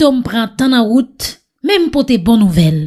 to mpren tan an wout, mem pou te bon nouvel.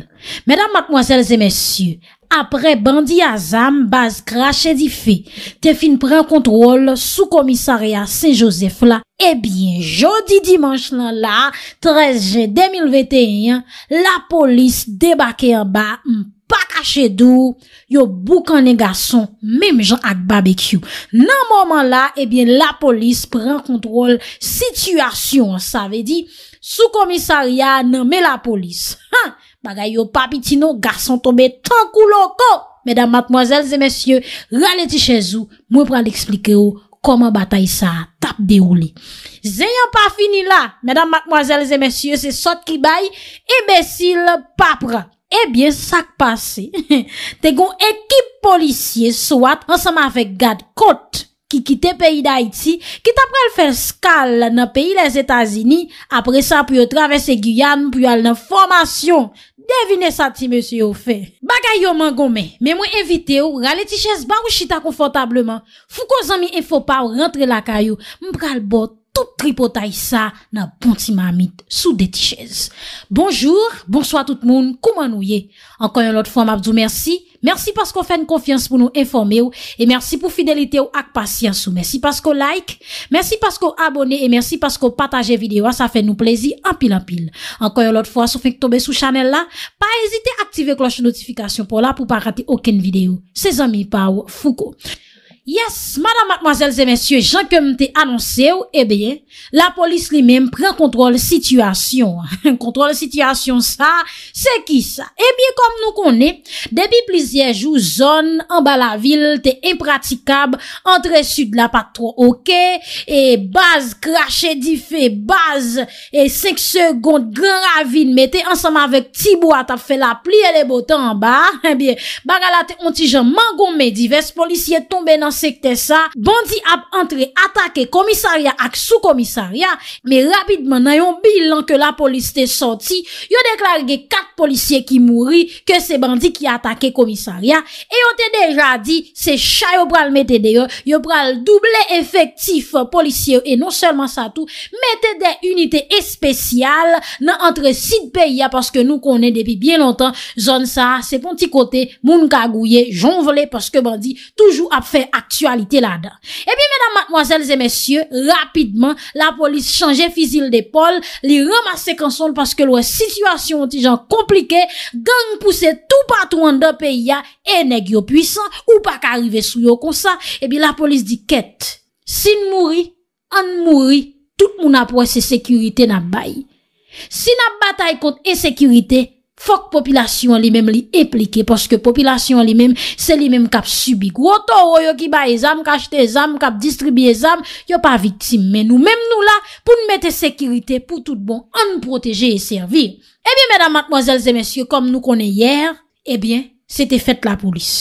Medan, makmwazel, se mesyou, apre bandi azam, baz krashe di fe, te fin pren kontrol, sou komisarya, se Josef la, e bien, jodi dimanche nan la, 13 jen 2021, la polis debaker ba, mpa kache dou, yo boukan e gason, mem jan ak barbecue. Nan mwaman la, e eh bien, la polis pren kontrol, situasyon, sa ve di, Sou komisaria nanme la polis. Ha, bagay yo papi ti nou, garson tombe tankou loko. Medan matmoazel zemesye, raleti chezou, mwepra li eksplike ou koman batay sa tap derouli. Zeyan pa fini la, medan matmoazel zemesye, se sot ki bay, ebesil papra. Ebyen sak pase, te gon ekip polisye souat ansama avek gad kote. ki kite peyi da iti, kita pral fen skal nan peyi les Etasini, apre sa pou yo travese Guyane pou yo al nan formasyon. Devine sa ti monsi yo fe. Bagay yo man gome, me mwen evite yo, rale tichèz ba ou chita konfortableman. Fou kon zan mi enfo pa ou rentre la kayo, mpral bot, tout tripotay sa, nan bonti mamit, sou de tichèz. Bonjour, bonsoit tout moun, kouman ou ye. Anko yon lot fwa mabzou, mersi, Merci parce qu'on fait une confiance pour nous informer et merci pour fidélité ou patience. Merci parce qu'on like, merci parce qu'on abonne et merci parce qu'on partage vidéo. Ça fait nous plaisir en pile en pile. Encore une autre fois, si vous faites tomber sous channel là, pas hésiter à activer cloche de notification pour là pour pas rater aucune vidéo. Ces amis par Foucault. Yes, madame, mademoiselles et messieurs Jean, comme t'ai annoncé, eh bien la police li même prend contrôle situation. Contrôle situation ça, c'est qui ça? Eh bien, comme nous connaît, depuis plusieurs jours, zone, en bas la ville t'es impratikable, entre sud la patrouille, ok? Et base, craché, diffé, base, et cinq secondes grand ravine, mais t'es ensemble avec Thibault, t'as fait la plie, elle est beau, t'es en bas Eh bien, bagala t'es onti jean mangon, mais divers policiers tombè nan sekte sa, bandi ap entre atake komisaria ak sou komisaria me rapidman nan yon bilan ke la polis te soti yo deklarge kat polisye ki mouri ke se bandi ki atake komisaria e yon te deja di se chay yo pral mette deyo yo pral double efektif polisye e non selman sa tou, mette de unité espesyal nan entre sit peya, paske nou konen depi bien lontan, zon sa se pon ti kote, moun ka gouye, jon vle paske bandi toujou ap fe ak Actualite la da. E bi menam matmoazelze mensyo, rapidman, la polis chanje fizil de pol, li ramase konson paske lwa situasyon ti jan komplike, gang puse tou patou an do peya, eneg yo pwisan, ou pa ka arrive sou yo konsa, e bi la polis di ket. Sin mouri, an mouri, tout mou na pwese sekurite na bayi. Sin na batay kont e sekurite, Fok popilasyon li men li eplike, poske popilasyon li men se li men kap subi. Woto yo ki ba e zam, kajte e zam, kap distribye e zam, yo pa viktim. Men nou men nou la, pou nou mette sekirite, pou tout bon, an nou proteje e servil. Ebyen, mèdam, akmozèlze, mèsyo, kom nou konen yèr, ebyen, se te fèt la polis.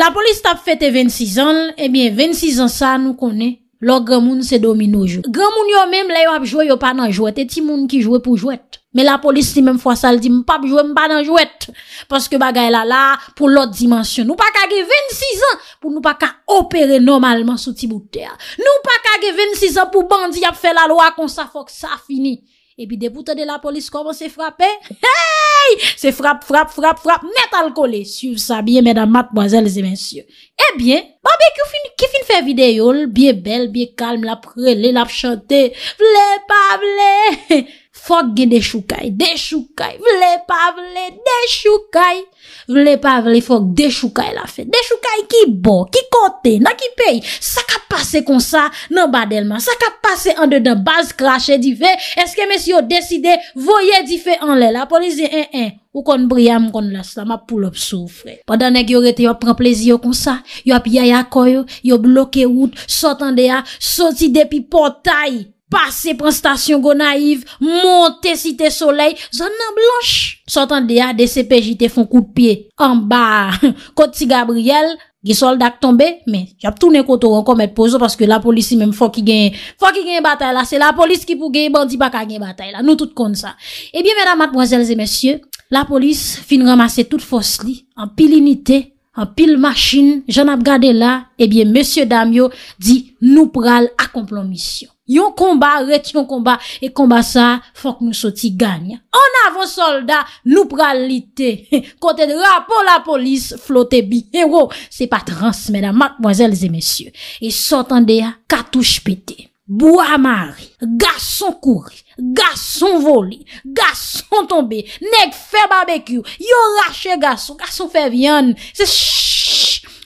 La polis tap fèt e 26 an, ebyen, 26 an sa nou konen, lò gèmoun se dominojou. Gèmoun yo men, lè yo ap jwè yo pa nan jwète, ti moun ki jwè pou jwète. Men la polis li men fwa sal di mpap jwe mpa nan jwet Paske bagay la la pou lot dimensyon Nou pa kage 26 an pou nou pa ka opere normalman sou ti bouter Nou pa kage 26 an pou bandi ap fe la loa kon sa fok sa fini Ebi deboutan de la polis koman se frape Hey! Se frape, frape, frape, frape, net alkole Suv sa biye medan matboazel zemensyo Ebiye, eh ba be kifin fe videyo Biye bel, biye kalm, la prele, la chante Vle, pable, he he Fok gen de choukaye, de choukaye, vle pa vle, de choukaye, vle pa vle, fok de choukaye la fe. De choukaye ki bo, ki kote, na ki pey, sa ka pase kon sa nan badelman, sa ka pase an de dan, baz krashe di fe, eske mes yo deside voye di fe an le la, polize en eh, en, eh, ou kon briyam kon las, la ma pou lop soufle. Padane ki yo rete yo pren plezi yo kon sa, yo ap yaya koyo, yo bloke wout, sotan de ya, soti de pi potayi. pase pran stasyon Gonaiv, monte site soley, zan nan blanche, sotan deya de sepejite fon koupie, an ba, koti Gabriel, gisol dak tombe, men, jap toune koto an komet pozo, paske la polisi men fok i gen, fok i gen batay la, eh se la polisi ki pou gen, bandi baka gen batay la, nou tout kon sa, e bie mena matmwazelze mesye, la polisi fin ramase tout fosli, an pil inite, an pil maschine, jan ap gade la, e eh bie mesye Damyo, di nou pral akomplomisyon, Yon komba, ret yon komba. E komba sa, fok nou soti ganyan. On avon solda, loupra lite. Kote de rapo la polis, flote bi. Ewo, se pa trans, mèda, makmwazèl zè mèsyè. E sotan deya, katouj pete. Bou amari, gasson kouri, gasson voli, gasson tombe, nek fè barbekyou, yo rache gasson, gasson fè vyan, se shhh.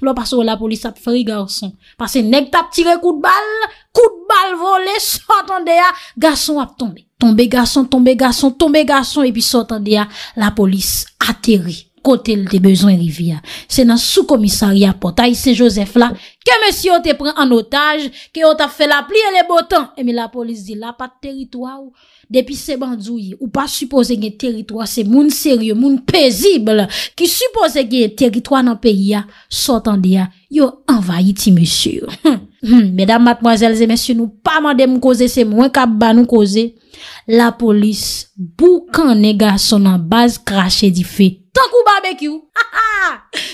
La polis ap feri garson Pase nek tap tire kou de bal Kou de bal vole Sotan de ya Garson ap tombe Tombe garson Tombe garson Tombe garson E pi sotan de ya La polis atere Kotel de Bezon Rivia Se nan sou komisari ap potay Se Josef la Ke mè si yo te pren an otaj Ke yo ta fe la pli E le botan E mi la polis di la Pat teri to a ou Depi se bandzouye ou pa suppose nge teritwa se moun serye, moun pezible ki suppose nge teritwa nan peyi ya, sotan de ya, yo envayi ti mèsyur. Mèdam matmòzèlze mèsyoun ou pa mandè mou koze se moun kap ban mou koze, la polis bou kan nega son nan baz krashe di fey. Takou barbekyou. Ha ha.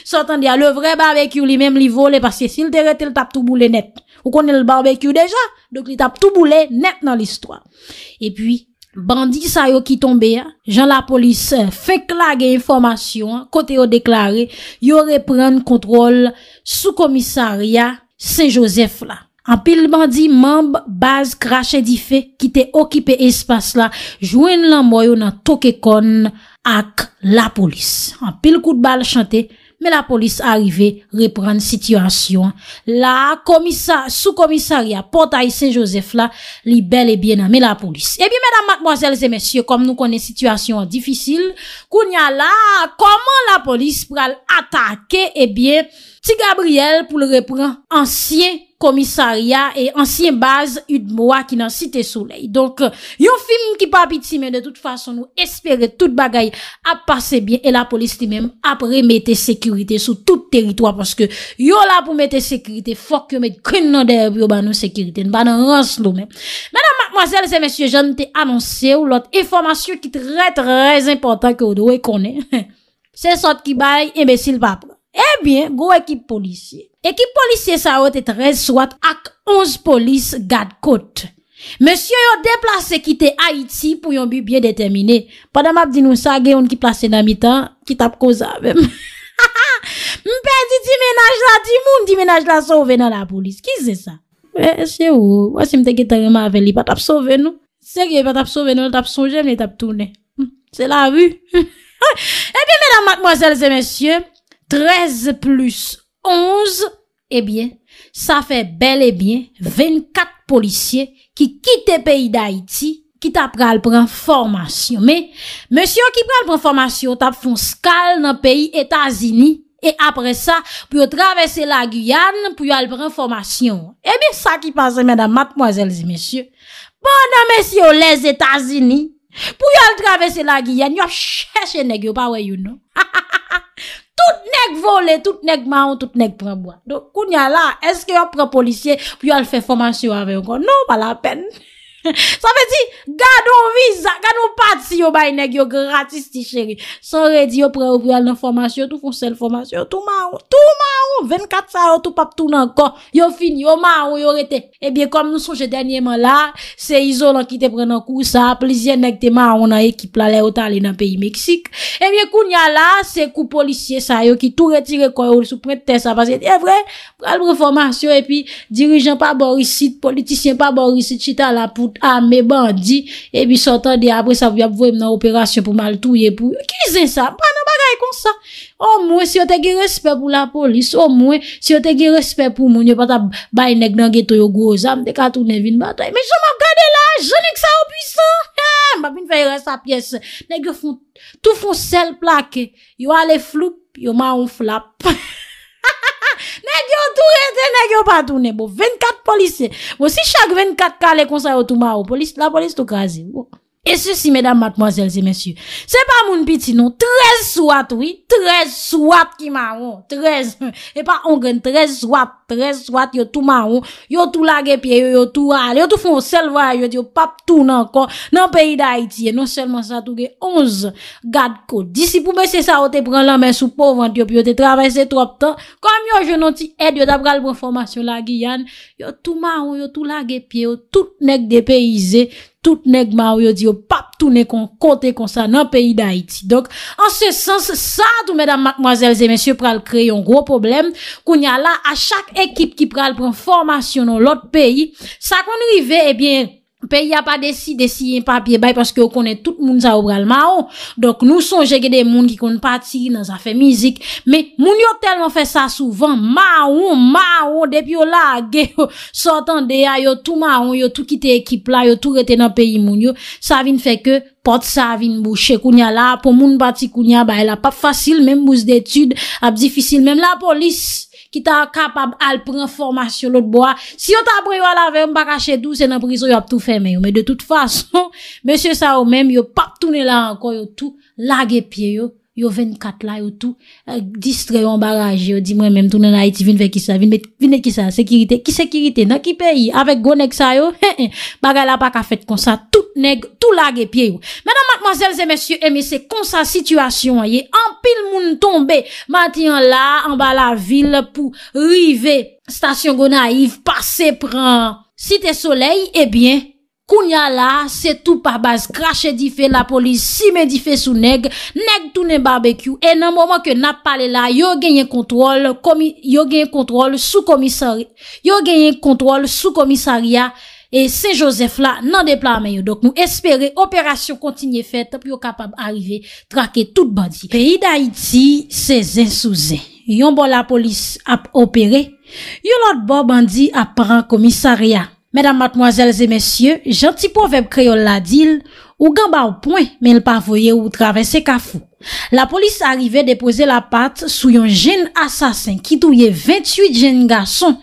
Sotan diya. Le vre barbekyou li men li vole. Paske si li te rete, li tap tou boule net. Ou konen le barbekyou deja. Dok li tap tou boule net nan listwa. E pi. Bandi sa yo ki tombe. Jan la polis fe klage informasyon. Kote yo deklare. Yo repren kontrol sou komisaria. Se Josef la. An pil bandi mamb baz krashe di fe. Ki te okipe espase la. Jwen lan boyo nan toke konn. ak la polis. An pil kou de bal chante, me la polis arive repran situasyon. La komisa, sou komisaria, potay se Josef la, li bel e bien nan me la polis. Ebi, medan, madmoazel, zemesye, kom nou konen situasyon difisil, koun ya la, koman la polis pral atake, ebi, eh ti Gabriel pou le repran ansye. komissaria e ansyen base Utmowa ki nan site souley. Donk, yon film ki papi ti men de tout fason nou espere tout bagay a pase bien e la polis ti men apre mette sekurite sou tout teritwa paske yon la pou mette sekurite fok yo mette kwen nan derby ou ban nou sekurite, nan ban nan rance lou men. Madame, mademoiselles et messieurs, jen te annonce ou lot informasyon ki trè trè trè important ke ou do we konen. Se sot ki bay, imbesil pap. Ebyen, eh go ekip polisye. E ki polisye sa wote 13 swat ak 11 polis gad kote. Monsye yo deplase kite Haiti pou yon bi bien detemine. Padam ap di nou sa gen yon ki place na mitan ki tap koza avem. Ha ha! Mpè di di menaj la di moun di menaj la sove nan la polis. Ki se sa? Mwen se ou? Wase mteke tarima ave li patap sove nou. Seke patap sove nou, tap sonje mne tap toune. Hm, se la avu. E bi menam ak mwazel se monsye, 13 plus. Onze, ebyen, eh sa fe bel ebyen, ven kat policye ki kite peyi da iti, ki tap pral pran formasyon. Me, mesyon ki pral pran formasyon tap fon skal nan peyi Etazini, e apre sa, pou yo travese la Guyane, pou yo al pran formasyon. Ebyen, eh sa ki panse men dan matmozelzi, mesyon. Bonan, mesyon, les Etazini, pou yo al travese la Guyane, yo cheshe negyo pa weyouno. Ha ha ha! Tout nèk vole, tout nèk man ou tout nèk pran boan. Do, kou nya la, eske yo pran polisye pou yo al fè foman si yo avè yon kon? Non, pa la pen. Sa fe di Gado viza Gado pati yo bay neg Yo gratis ti cheri Sa re di yo pre ou krel nan formasyon Tou foun sel formasyon Tou ma ou Tou ma ou 24 sa ou Tou pap tou nan kon Yo fini Yo ma ou Yo rete Ebyen eh kom nou souche denye man la Se izo nan ki te pre nan kou Sa aplezyen neg te ma ou Nan ekip la le otan li nan peyi Meksik Ebyen eh koun ya la Se kou polisye sa yo Ki tou rete re kon Yo sou pre te sa Pase eti eh, e vre Pre al pre formasyon Epi dirijen pa borisit Politisyen pa borisit Chita la pou Ame bandi E pi sotande apre sa vy ap voye m nan operasyon pou mal touye pou Ki zin sa? Pan nan bagay kon sa O mwen si yo tege resper pou la polis O mwen si yo tege resper pou moun Yo pata bay nek nan geto yo goz am Dekan tou nevin batoy Me jom ap gade la Je nek sa ou pisan Mba bin fay re sa piyes Nek yo foun sel plake Yo ale flup Yo man on flap Nèk yo tou reten, nèk yo patounen. Bo, 24 polisye. Bo, si chak 24 ka le konsayotou ma ou, la polis tou kazi. Et ceci, mesdames, mademoiselles et messieurs, se pa moun piti nou, trez souat oui, trez souat ki ma ou, trez, e pa on gwen, trez souat, trez souat, yo tou ma ou, yo tou lag e piye, yo tou al, yo tou fon sel vay, yo tou pap tou nan kon, nan peyi da Haiti, non selman sa tou ge, onze gad kou, disi pou bese sa ou te pran lan men sou povant, yo pi yo te travese trop tan, kom yo je nou ti ed yo tabral bon formasyon la giyan, yo tou ma ou, yo tou lag e piye, yo tout nek de peyize, tout nek ma ou yo di yo pap tou nek kon kote kon sa nan peyi da Haiti. Dok, an se sens sa do mèdame, mackmwazèl, zè mèsyè pral kre yon gro problem koun yala a chak ekip ki pral pran formasyon nan lot peyi, sa kon yon yive ebyen eh Pey ya pa desi, desi yon papye bay, paske yo konen tout moun sa ou bral ma ou. Dok nou sonje gen de moun ki kon pati nan sa fe mizik. Men, moun yo telman fe sa souvan, ma ou, ma ou, depi yo la, ge yo, sotan de ya, yo tou ma ou, yo tou kite ekip la, yo tou rete nan peyi moun yo. Sa vin fe ke, pot sa vin bouche. Koun ya la, pou moun bati koun ya, ba el a pap fasil, menm bouz detude, ap difisil, menm la polis. ki ta kapab al pren formasyon lout bo a. Si yo tabre yo al ave mbaka chedou, se nan priso yo ap tou fèmè yo. Mè de tout fason, mè se sa ou mèm, yo pap toune la anko, yo tou lage pye yo. Yo 24 la yo tou euh, distre yon baraj yo. Di mwen menm tounen a iti vinve ki sa. Vinve ki sa. Sekirite. Ki sekirite. Na ki peyi. Awek go nek sa yo. Eh, eh. Bagala pa ka fet kon sa. Tout nek. Tout la ge pie yo. Menan mademoiselles et messieurs. Eme se kon sa sitwasyon. Ye. Ampil moun tombe. Matyen la. Anba la vil pou rive. Stasyon go na yiv. Pase pran. Site soley. Ebyen. Eh Kounya la, se tou parbaz, krashe di fe la polis, si men di fe sou neg, neg tou nen barbekyou, en nan mouman ke nap pale la, yo genye kontrol, yo genye kontrol sou komisariya, e se Josef la nan de plan men yo. Dok nou espere, operasyon kontinye fet, ap yo kapab arrive, trake tout bandi. Peyi da iti, se zen sou zen. Yon bo la polis ap operé, yon lot bo bandi ap pran komisariya. Mèdam matmoazèl zè mèsyè, jantipo vep kreyo ladil, ou gamba ou pwen men lpavoye ou travèse kafou. La polis arrive depose la pat sou yon jen asasen ki touye 28 jen gason.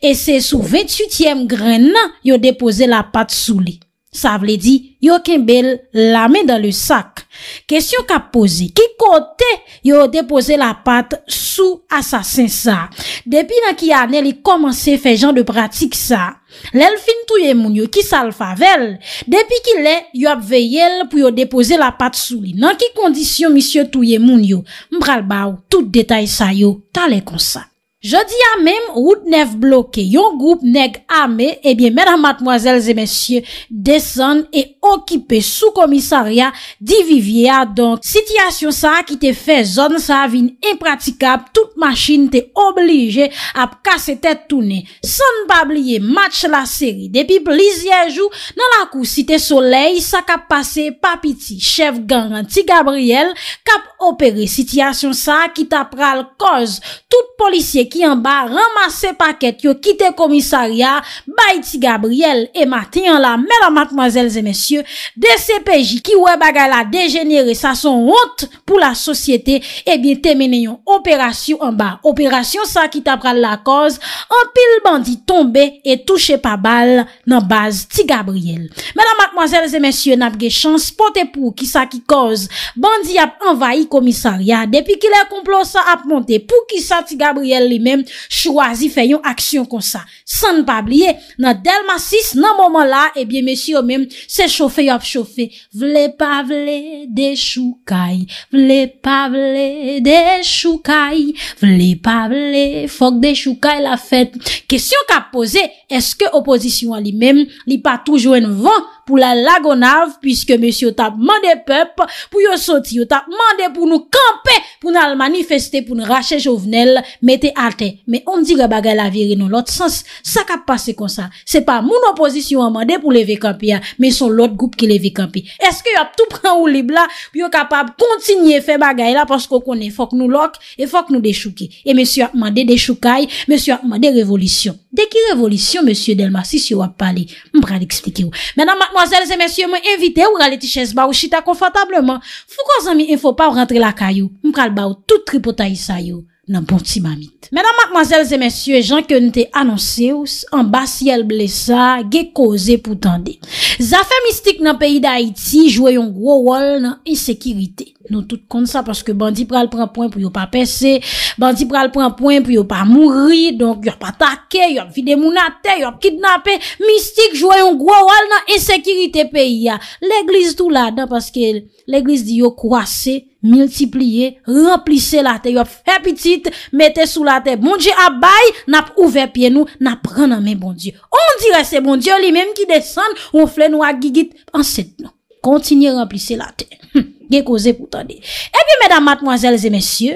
E se sou 28èm gren nan yon depose la pat sou li. Sa vle di, yo kembel la men dan le sak. Kesyon ka pose, ki kote yo depose la pat sou asasen sa? Depi nan ki anel yi komanse fe jan de pratik sa, lel fin touye moun yo ki sal favel, depi ki len, yo ap veyel pou yo depose la pat sou li. Nan ki kondisyon, misyon touye moun yo, mbral bau, tout detay sa yo, talen kon sa. Je di a mem, wout nef bloke, yon goup neg ame, ebyen mèdam matmoazèl zè mèsyè desan e okipe sou komisarya di vivye a donk. Sityasyon sa ki te fe zon sa avin impratikap, tout machin te oblije ap kase te tounen. San babliye match la seri, depi blizyejou nan la kousite soley, sa kap pase papiti, chev garanti Gabriel, kap operi sityasyon sa ki ta pral koz tout polisye, ki an ba ramase paket yo kite komisariya bay ti Gabriel e mati an la, mè la matmoazèl zè mèsyè, de se peji ki wè baga la dejenere sa son hout pou la sosyete e eh bi temene yon operasyon an ba operasyon sa ki tab pral la koz an pil bandi tombe e touche pa bal nan baz ti Gabriel. Mè la matmoazèl zè mèsyè nap ge chans potè pou ki sa ki koz bandi ap envayi komisariya depi ki lè komplos ap monte pou ki sa ti Gabriel li Mèm chouazi fè yon aksyon kon sa San n'pabliye Nan del masis nan mouman la Ebyen mèsyon mèm se choufe yop choufe Vle pa vle de choukaj Vle pa vle de choukaj Vle pa vle fok de choukaj la fèt Kesyon ka pose Eske oposisyon an li mèm Li pa toujou en vant pou la lagonav, piske monsi yo tap mande pep, pou yo soti yo tap mande pou nou kampe, pou nou almanifeste, pou nou rache jovenel, mette ate. Me on di re bagay la viri nou, lot sens, sa kap pase konsa. Se pa moun oposisyon, yo ap mande pou leve kampi ya, me son lot goup ki leve kampi. Eske yo ap tou pran ou li bla, pou yo kapab kontinye fe bagay la, paskou konen fok nou lok, e fok nou dechouki. E monsi yo ap mande dechoukay, monsi yo ap mande revolisyon. Dek ki revolisyon, monsi yo ap mande si yo ap pal Mwazelze mwen invite ou gale ti ches ba ou chita konfantableman. Fou kon zan mi en fò pa ou rentre la kayo, mkal ba ou tout tripotay sa yo nan pon ti mamit. Mwenan mwazelze mwen syo, jan ke nou te anonsye ou, an bas yel blesa, ge koze pou tande. Zafè mistik nan peyi da Haiti, jwe yon wowol nan insekirite. Nou tout kon sa Paske bandi pral pran poin Pou yo pa peser Bandi pral pran poin Pou yo pa mouri Donk yo pa take Yo vide mounate Yo ki dnape Mistik Jouayon gwa wal Nan esekirite peyi ya L'eglise tou la Dan paske L'eglise di yo kwasse Miltipliye Remplise la te Yo fe pitit Mete sou la te Mounje abay Nap ouve piye nou Nap pran nan men Mounje On dire se mounje Li menm ki desan Ou flen ou agigit Panset nou Kontinye remplise la te Hmm Ge koze pou ta de. E pi mèdam matmwazèl zè mèsyè,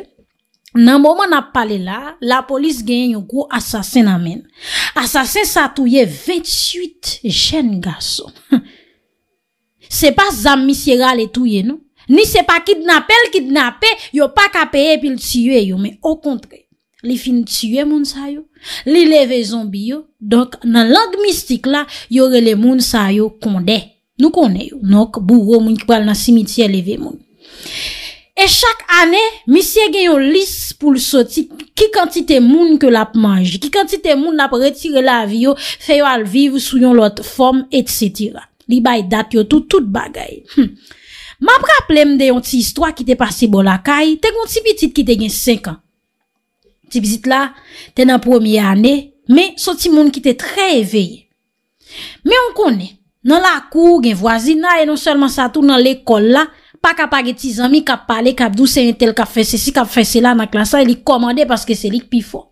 nan mwoman ap pale la, la polis gen yon gro asasè nan men. Asasè sa touye 28 jèn gaso. Se pa zam misyera non? le touye nou. Ni se pa kidnapèl kidnapè, yo pa kapeye pil tiywe yo. Men, o kontre, li fin tiywe moun sa yo, li leve zonbi yo, donk nan lang mistik la, yo rele moun sa yo konde. Nou kone yo, nok, bourou moun ki pral nan simitiye leve moun. E chak ane, misye gen yo lis pou lusoti ki kantite moun ke lap manji, ki kantite moun nap retire la vyo, feyo alviv sou yon lot form, etsitira. Li bay dat yo tout, tout bagay. Hm. Ma praplem de yon ti istwa ki te pasi bolakay, te kon ti bitit ki te gen 5 an. Ti vizit la, te nan premiye ane, me, soti moun ki te tre eveye. Me yon kone, nan la kou, gen vwazina, e non selman sa tou nan l'ekol la, pa kapag eti zami kap pale, kap douse entel, kap fese si, kap fese la, na klan sa, e li komande paske se lik pifon.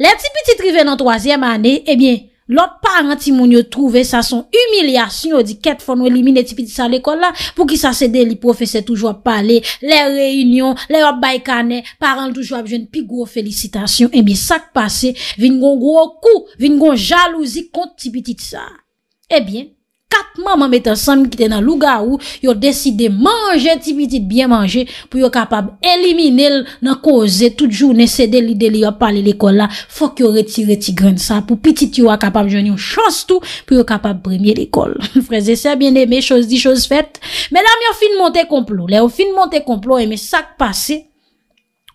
Le tipiti triven nan 3è manè, e eh bie, lot parenti moun yo trouve, sa son humilyasyon, ou di ket fon ou elimine tipiti sa l'ekol la, pou ki sa sede li profese toujwa pale, le reynyon, le wap baykane, paran toujwa ap jwen pi gwo felicitasyon, e bie sak pase, vin gwo gwo kou, vin gwo jalouzi kont tipiti sa. E bie, Katman mam etan san mi kite nan luga ou, yo deside manje ti biti de bien manje pou yo kapab elimine l nan koze. Tout jou nese deli deli yo pale l ekol la, fok yo retire ti gren sa pou pitit yo a kapab joni yon chans tou pou yo kapab premye l ekol. Freze se a bien eme, chos di chos fet. Me la mi yo fin monte komplo, le yo fin monte komplo e me sak pase.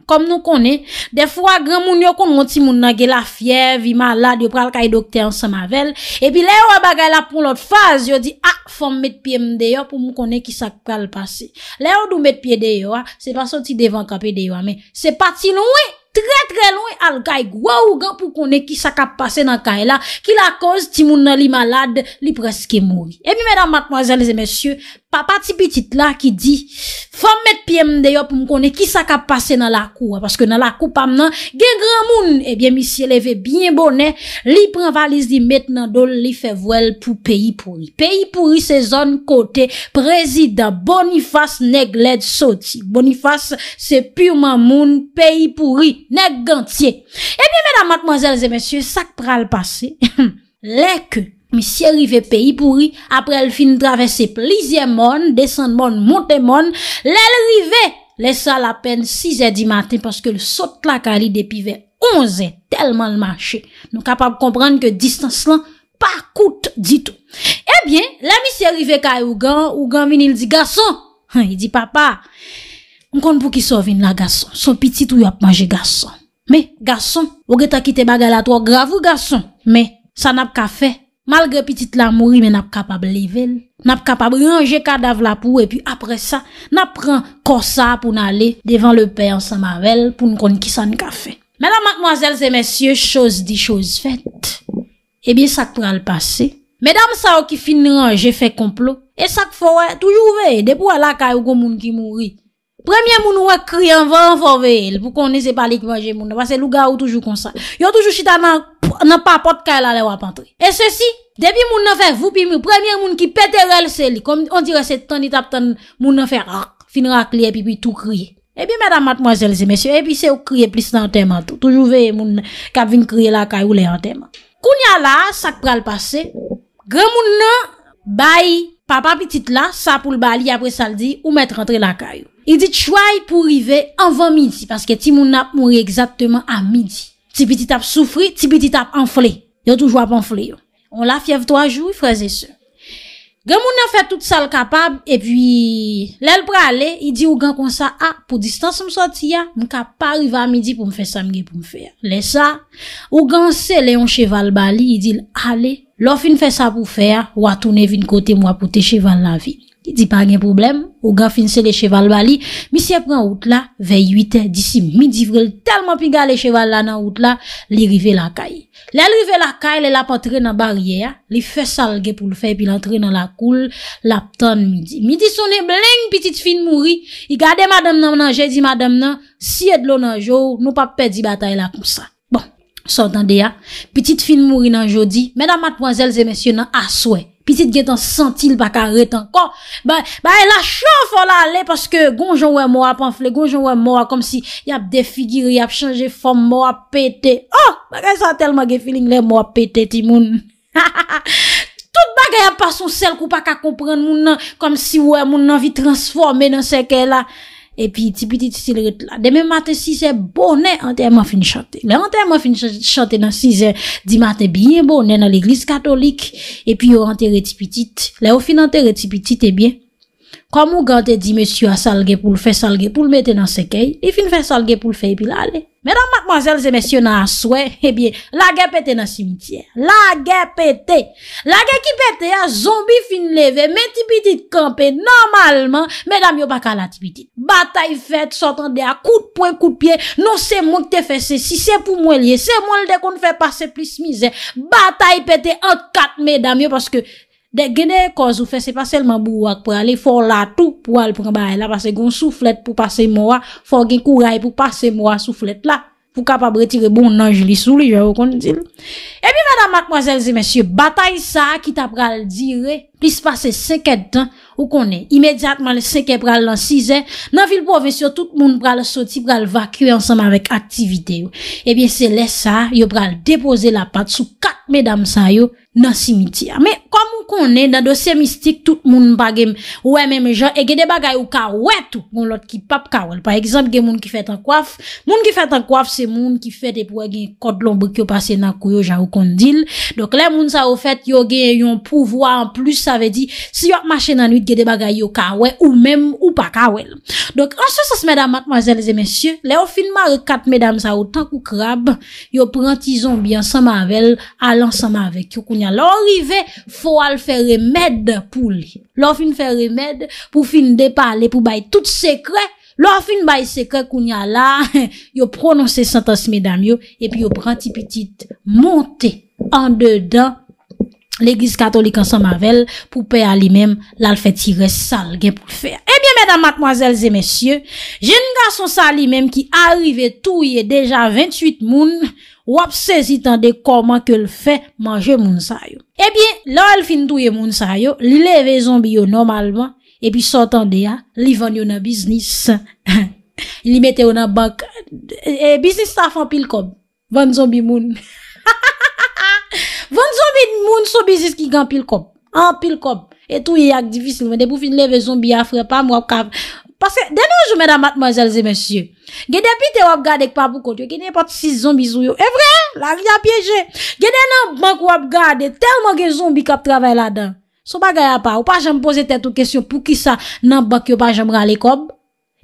Kom nou konen, defwa gen moun yo kon moun ti moun nage la fyer, vi malad, yo pral kay dokter an sa mavel, epi le ou a bagay la pou lot faz, yo di, a, ah, fom met pye m deyo pou m konen ki sa pral pase. Le ou dou met pye deyo, se fason ti devan kapi deyo, se pati nou wey. Tre tre lwen al gay gwa ou gwa pou konen ki sa ka pase nan kay la. Ki la koz ti moun nan li malade, li preske mouni. E mi mèdame matmoazèlese mèsyè, papati pitit la ki di, fòm mèd pièm deyop moun konen ki sa ka pase nan la kou. A paske nan la kou pam nan, gen gran moun, ebyen misye leve bien bonè, li pre valise di mèt nan do li fevwèl pou peyi pouri. Peyi pouri se zon kote, prezida Bonifas Negled Soti. Bonifas se purman moun, peyi pouri. Nèk gantye. Ebyen, eh mèdam, matmazèlzè, mèsyè, sak pra l'passe, lèk, misye rive peyipouri, apre l fin travesse plizè mon, desan mon, montè mon, lè l rive, lè sa la pen si zè di matè, paske l sot la kali depi vè onzè, telman l manche, nou kapab kompran ke distans lan pa koute ditou. Ebyen, eh lè misye rive ka yougan, yougan vinil di gason, yi di papa. Mkon pou ki sorvin la gason, son pitit ou yo ap manje gason. Me, gason, ouge ta kite bagal atwa gravou gason. Me, sa nap ka fe, malgre pitit la mouri, me nap kapab level. Nap kapab rinje kadaf la pou, e pi apre sa, nap pran kosa pou nale devan le pey an sa mavel pou nkon ki san ka fe. Mèdam, mkmoazèl, zè mèsyè, chos di chos fèt. Ebyen, eh sak pral pase. Mèdam, sa ou ki fin rinje, fe komplo. E sak fore, toujou ve, depou ala ka yo gomoun ki mouri. Premye moun wak kri an van forve el, pou kon nese palik manje moun nan, wase luga ou toujou konsan. Yon toujou chita nan papot kaya la le wap antre. E se si, depi moun nan fè, vupi mou, premye moun ki pèderel se li, kon dire se toni tap ton moun nan fè, finra kli epi pi tou kri. Epi mèdam matmosele se mèsyo, epi se ou kriye plis nan teman tou, toujou veye moun nan kap vin kriye la kaya ou le yon teman. Koun ya la, sak pral pase, gre moun nan bayi papapitit la, sapoul bali apre saldi ou met rentre la kaya ou. I dit chwae pou rive anvan midi. Paske ti moun ap moun re exakteman an midi. Ti biti tap soufri, ti biti tap anfle. Yo toujwa ap anfle yo. On la fyev 3 jou, fraze se. Gen moun a fyev tout sal kapab. E pi lèl prale, i di ou gen konsa a pou distanse msotiya. Mkap pa rive an midi pou mfè samge pou mfè. Lè sa, ou gen se leyon cheval bali. I dil, ale, lòf in fè sa pou fè. Ou a toune vin kote mwa pou te cheval la vil. I di pa gen problem, ou ga finse le cheval bali, mi si apren out la, vey 8, 16, mi divrel telman pi ga le cheval la nan out la, li rive la kaye. Le rive la kaye, le la pa tre nan barye ya, li fe salge pou le fe, pi la tre nan la koul, la pton mi di. Mi di sonen bling, pitit fin mouri, i gade madame nan nanje, di madame nan, si edlon nanjou, nou pa pedi batay la kon sa. Bon, son tende ya, pitit fin mouri nanjou di, mena matponzelze mensyon nan aswey. Pisit ge tan santil baka ret ankon. Ba e la chan fola ale. Paske gonjon we mwa panfle. Gonjon we mwa kom si yap defigir. Yap chanje fom mwa pete. Oh! Bakay sa tel ma ge feeling le mwa pete ti moun. Tout bagay apason sel kou baka komprende moun nan. Kom si we moun nan vi transforme nan seke la. E pi ti pitit si le ret la. Deme mate si se bonen anterman fin chante. Le anterman fin chante nan si se di mate biyen bonen nan l'iglis katolik. E pi yo anterre ti pitit. Le yo fin anterre ti pitit e eh bien. Kwa mou gante di mesyu a salge pou l'fe, salge pou l'mete nan se key. E fin fe salge pou l'fe epi la le. Mèdame, mademoiselle, zèmè, si yon nan a souè, ebyè, eh la gè pète nan simitier. La gè pète. La gè ki pète, ya, zombi fin leve, men tipitit kampe, normalman, mèdame, yo baka la tipitit. Bataï fèt, sotande, ya, kout pwen, kout pye, non se moun te fèsè, si se pou moun liè, se moun lde kon fè pasè plis mizè. Bataï pète, an kat, mèdame, yo, paske... Dè genè kòz ou fè, se pa selman bou wak pou alè, fò la tou pou alè pou mba elè, pa se goun souflet pou pase mwa, fò gen kou ray pou pase mwa souflet la, pou kapab retire bon nanj li souli, jè ou kon di lè. E bi, madame, mademoiselles et messieurs, bataï sa, kita pral dire, plis pase se kèd tan, ou konè, imèdiatman le se kèd pral lan si zè, nan vil povè, se yo tout moun pral soti, pral vakye ansam avèk aktivite yo. E bi, se lè sa, yo pral depose la pat, sou kat medam sa yo, nan simitia. Me, kom moun konen nan dosye mistik, tout moun bagen wè mè mè jan, e gède bagay ou ka wè tout, moun lot ki pap ka wè. Par exemple, gen moun ki fèt an kwaf, moun ki fèt an kwaf se moun ki fèt ep wè gen kod lombe ki yo pase nan kouyo ja ou kondil. Dok, lè moun sa ou fèt, yo gen yon pouvoi, an plus, sa vè di, si yo machè nan wè, gède bagay yo ka wè, ou mèm, ou pa ka wè. Dok, anses as mèdamat, mwazèl, zè mèsyè, lè ou filmare kat mèdam sa ou, tank ou krab, Lò rive fò al fè remèd pou li Lò fin fè remèd pou fin depa alè pou bay tout sekre Lò fin bay sekre koun ya la Yo prononse santos medan yo E pi yo pranti pitit monte an de dan L'Eglise Katolikansan mavel Pou pe al li mèm lal fè tire sal gen pou l'fè E eh biye mèdam matmoazèl zè mèsyè Jè ngan son sa li mèm ki arrive tou yè deja 28 moun Wap sezitande koman ke l fe manje moun sayo. Ebyen, lal fin touye moun sayo, li leve zonbi yo normalman, e pi sotande ya, li vanyo nan biznis. Li mette yo nan bank. E biznis safan pil kom. Van zonbi moun. Van zonbi moun sou biznis ki gan pil kom. An pil kom. E touye yak divisilman. De pou fin leve zonbi ya frepam wap kav. Pase denoujou mèdame, mademoiselles et messieurs, genè pitè wap gade ek paboukot yo, genè pati si zombi zou yo, e vre, la ria pyeje, genè nan bank wap gade, telman gen zombi kap travè la dan, sou bagay apaw, pa jèm pose tètou kèsyon, pou ki sa nan bak yo pa jèm ralè kob,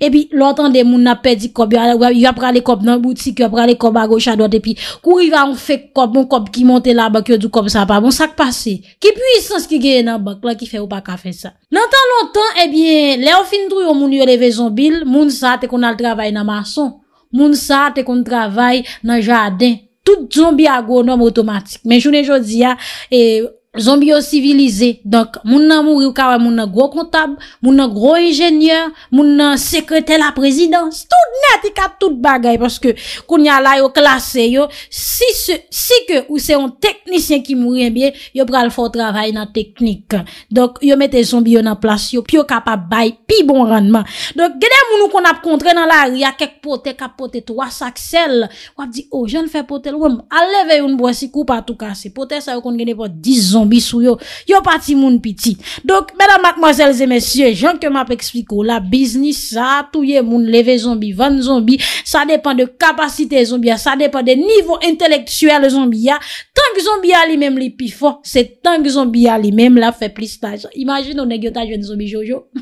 epi lotan de moun na pedi kop, yo ap prale kop nan boutik, yo ap prale kop a goch a doy tepi, kou yi va an fe kop, moun kop ki monte la bak, yo du kop sa pa, moun sak pase. Ki puisans ki geye nan bak, la ki fe ou pa ka fe sa. Nantan lontan, epi eh leofin drou yon moun yo leve zombil, moun sa te kon al travay nan mason, moun sa te kon travay nan jaden, tout zombi a go nan moutomatik. Men jounen jodi ya, eee, zombi yo sivilize. Donk, moun nan mouri ou kawa moun nan gro kontab, moun nan gro injenyeur, moun nan sekretè la prezidans, tout neti kat tout bagay, paske koun ya la yo klasè yo, si ke ou se yon teknisyen ki mouri eh en biye, yo pral fòt travay nan teknik. Donk, yo mette zombi yo nan plasyo, pi yo kapab bay, pi bon ranman. Donk, genè moun nou kon ap kontre nan la, ya kek pote, kapote, to a saksel, wap di, o, oh, jen fè pote, wèm, aleve yon bwesi koupa, tou kase, pote sa yo kon genè po dizon, tombe sou yo. Yo pati moun piti. donc mesdames, mademoiselles et messieurs, que que map oh, la business, sa, touye moun leve zombie, van zombie ça dépend de capacité zombie ça dépend dépend de niveau intellectuel zombie ya, que zombie ya li même li pi fort c'est tank zombie a li même la fait plus stage Imagine ou neg zombie jeune jojo.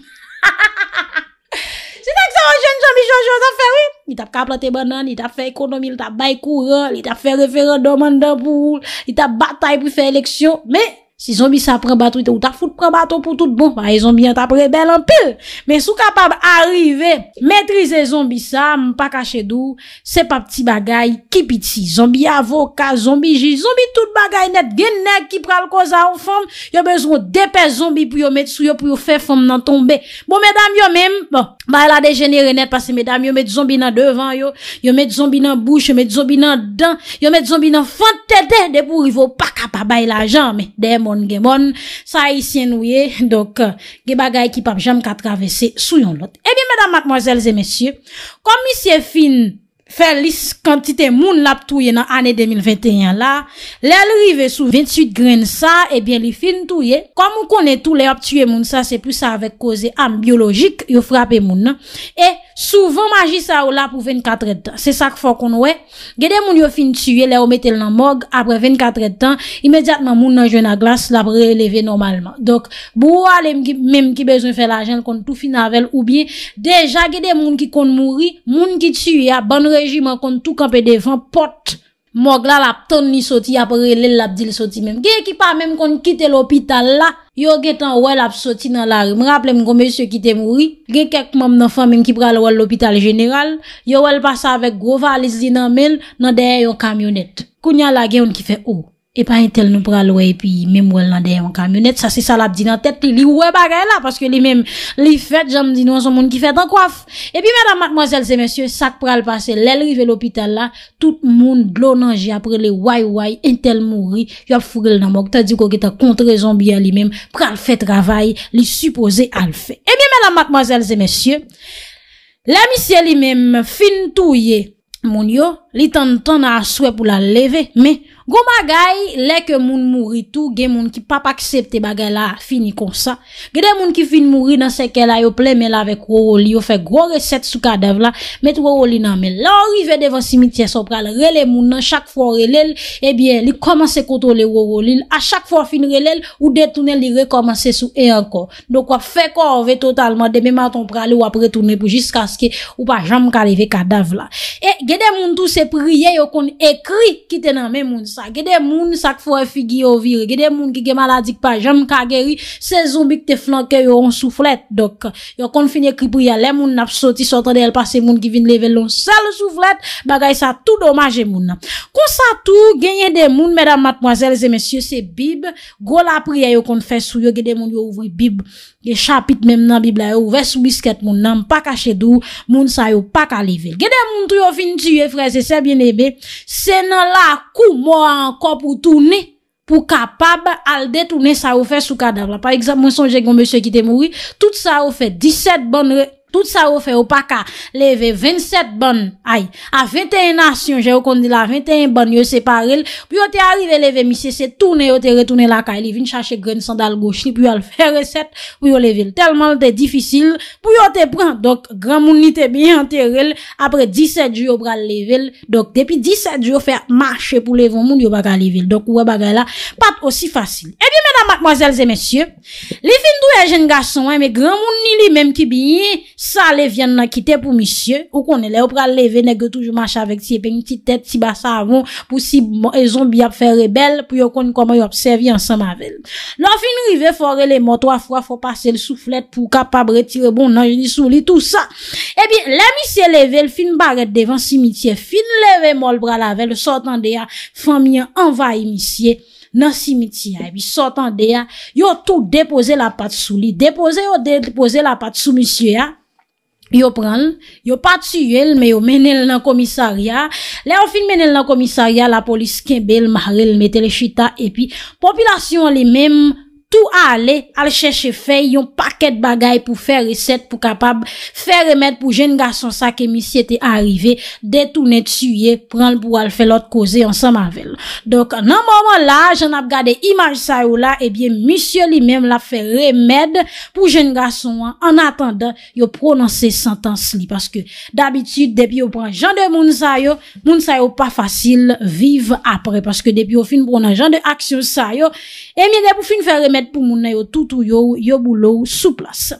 Si nan ki sa wajen jan mi chou chou zafè wè? I tap ka plantè banan, i tap fè ekonomi, i tap bay kou ròl, i tap fè referè dom an dè poul, i tap batay pou fè eleksyon, mè! Si zombi sa pren baton, te ou ta foute pren baton pou tout bon, pa yon zombi yon ta pre bel anpil. Men sou kapab arive, metrize zombi sa, mpa kache dou, se pa pti bagay, ki piti, zombi avoka, zombi jil, zombi tout bagay net, gen nek ki pral koza ou fom, yo bezon depe zombi pou yo met sou yo, pou yo fe fom nan tombe. Bon, men dam yo men, bon, ba la dejenere net, pasi men dam, yo met zombi nan devan yo, yo met zombi nan bouche, yo met zombi nan dan, yo met zombi nan fante de, de pou yon pa kapab Mwen bon gen mwen, sa yi sien wye, dok, ge bagay ki pap jam katravese sou yon lot. Ebyen, mwen dam, mwen zelze, mwen sye, kom mi se fin, fel lis kantite moun lap touye nan ane 2021 la, lel rive sou 28 gren sa, ebyen, li fin touye, kom mwen konen tou le ap touye moun sa, se plus sa avek koze am biologik, yo frape moun, e, Souvan magi sa ou la pou 24 etan, se sak fok kon we, gede moun yo fin tue le ou metel nan mog, apre 24 etan, imediatman moun nan jwen a glas la preleve normalman. Dok, bou wale mèm ki bezon fè la jen kon tou fin avel ou bie, deja gede moun ki kon mouri, moun ki tue a ban rejiman kon tou kapè devan, pot! Mog la ap ton ni soti apore lèl ap dil soti mèm. Gè ki pa mèm kon kite l'opital la, yo gè tan wèl ap soti nan l'arim. Rablem kon mèsyo kite mouri, gè kèk mèm nan fèm mèm ki pral wèl l'opital general, yo wèl passa avèk grofa alis dinan mèl nan deyè yon kamyonet. Kounya la gen yon ki fè ou. Oh, E pa entel nou pral wè epi mèm wèl nan dey an kamyonet. Sa se salap di nan tèt li wè bagay la. Paske li mèm li fèt. Janm di nou an son moun ki fèt an kwaf. E pi mèdam mademoiselles et messieurs. Sak pral pase lèl rive l'hôpital la. Tout moun glonanji apre li wèy wèy. Entel mouri. Yop furel nan mok. Ta di kouke ta kontre zambia li mèm. Pral fèt ravay. Li suppose al fèt. E mi mèdam mademoiselles et messieurs. La misye li mèm fin touye moun yo. Li tan tan nan a souè pou la leve. Goma gay le ke moun mouri tou gen moun ki pap aksepte bagay la fini kon sa. Gede moun ki fini mouri nan seke la yo pleme la vek woro li yo fek gwo reset sou kadev la met woro li nan men la orive devan simitye so pral rele moun nan chak fwo relel ebyen li komanse koto le woro li. A chak fwo fin relel ou detounel li rekomansesou e anko. Dok wap fek orve totalman dememan ton pral ou apretounen pou jiska aske ou pa jam kalive kadev la. E gede moun tou se priye yo kon ekri ki tenan men moun sa Gede moun sak fo e figi yo vir Gede moun ki ge maladik pa jem ka geri Se zoubik te flanke yo an souflet Dok yo kon finye kripri ya le Moun nap soti sotan el pa se moun ki vin leve Lon sel souflet Bagay sa tout domaje moun Kon sa tout genye de moun Mèdam matmoazèl zè mèsyè se bib Gola priya yo kon fè souyo Gede moun yo ouvri bib Gè chapit mèm nan bib la yo Ouve sou bisket moun nan Moun sa yo pak a leve Gede moun tou yo finjye frèzè se bien ebe Se nan la kou mò encore pour tourner pour capable à détourner ça au fait sous cadavre. Par exemple, moi songe un monsieur qui était mort, tout ça au fait 17 bonnes Tout sa ou fe ou paka... Leve 27 bon... Ay... A 21 nasyon... Je ou kondi la... 21 bon... Yo se parel... Puyo te arrive leve... Mi se se tourne... Yo te retourne la ka... Li vin chache gren sandal gochi... Puyo al fe reset... Puyo level... Telman te difisil... Puyo te pren... Dok... Gran moun ni te biye enterrel... Apre 17 ju yo pral level... Dok... Depi 17 ju yo fe marche... Pou leve moun... Yo baga level... Dok... Ou baga la... Pat osi fasil... E eh bi mena madmoizelze mesye... Li fin dwe jen gason... Me gran Sa le vyen nan kite pou misye ou konen le ou pral leve negre toujou mach avek ti e pen yon titet ti basa avon pou si e zombi ap fè rebel pou yo konen koman yon observi ansan mavel. Nan fin rive fòre le motwa fwa fò pase l souflet pou kapabre tire bon nan jeni souli tout sa. Ebi eh le misye leve l fin baret devan simitye fin leve mol bralave l sotan de ya famyen anvaye misye nan simitye ya. Eh Ebi sotan de ya yo tout depose la pat souli depose yo depose la pat sou misye ya. Ah. yo pran, yo pati yel, me yo menel nan komisarya, le ou fin menel nan komisarya, la polis kebel, marel, metel, chita, epi, populasyon li menm tou a ale, al chèche fè, yon pakèd bagay pou fè resèt, pou kapab fè remèd pou jèn gason sa ke misi etè a arrivé, detou netuye, pranl pou al fè lot kozè ansan mavel. Donk, nan mouman la, jan ap gade imaj sa yo la, ebyen, misi li mèm la fè remèd pou jèn gason an an atanda, yo pronansè santans li. Paske, d'abitud, depi yo pran jan de moun sa yo, moun sa yo pa fasil, viv apre. Paske, depi yo fin pran jan de aksyon sa yo, e mi ne pou fin fè remèd pou moun nan yo toutou yo yo boulou sou plas.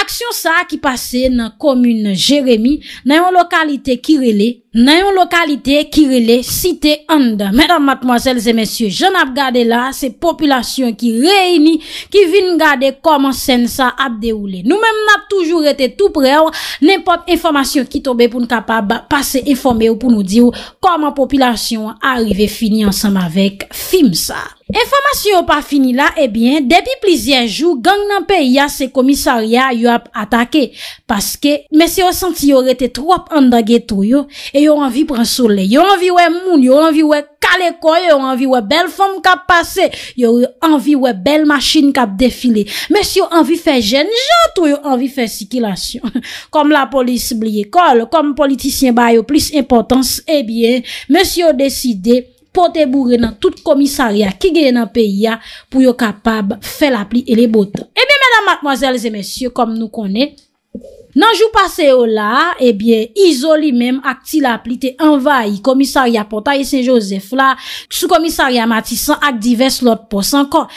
Aksyon sa ki pase nan komune Jeremie nan yon lokalite Kirele, nan yon lokalite Kirele, site Ande. Mèdam matmoazèl zè mèsyè, jen ap gade la se populasyon ki reini ki vin gade koman sen sa ap deoule. Nou mèm nap toujou rete tou preo, nenpot informasyon ki tobe pou nkapa pase informe ou pou nou diw koman populasyon arive fini ansam avek fim sa. Enfoman si yo pa fini la, ebyen, eh depi plizien jou, gang nan pe ya se komisaria yo ap atake. Paske, mè si yo senti yo rete tro ap andage tou yo, e yo anvi pran sole. Yo anvi we moun, yo anvi we kale koy, yo anvi we bel fom kap pase, yo anvi we bel machin kap defile. Mè si yo anvi fe jen jan, tou yo anvi fe sikilasyon. Kom la polis bli ekol, kom politisyen ba yo plis impotans, ebyen, eh mè si yo deside... pote bourre nan tout komisarya ki geye nan peyi ya pou yo kapab fe la pli e le botan. E eh bi menan, mademoiselles et messieurs, kom nou konen. nanjou pase yo la ebyen izo li mem ak ti la plite anvay komisarya potay se josef la sou komisarya matisan ak divers lot pos ankon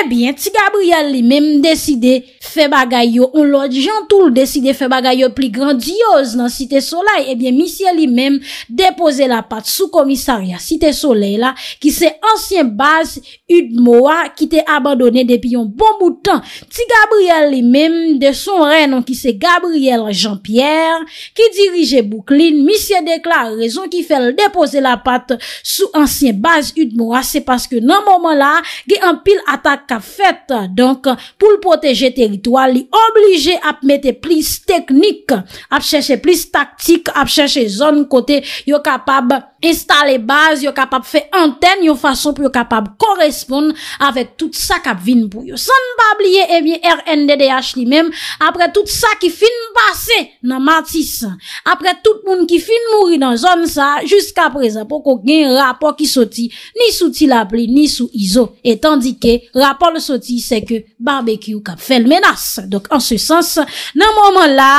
ebyen ti gabriel li mem deside fe bagayyo ou lot jantoul deside fe bagayyo pli grandiyoz nan site soleil ebyen misye li mem depose la pat sou komisarya site soleil la ki se ansyen base udmowa ki te abandone depi yon bon boutan ti gabriel li mem de son renon ki se gabriel yel Jean-Pierre, ki dirije boukline, misye dekla, rezon ki fel depose la pat sou ansyen base Udmoura, se paske nan momen la, ge an pil atak ka fet, donk pou l'poteje teritwal, li oblije ap mette plis teknik, ap chèche plis taktik, ap chèche zon kote, yo kapab installe base, yo kapab fe anten yo fason pou yo kapab koresponde avè tout sa kap vin pou yo san eh bab liye, evye, RNDDH li men, apre tout sa ki fin basè nan matis. Apre tout moun ki fin mouri nan zon sa jusqu aprezen pou kou gen rapor ki soti ni soti la pli ni sou izo et tandike rapor le soti se ke barbekyou kap fèl menas. Dok an se sens nan mouman la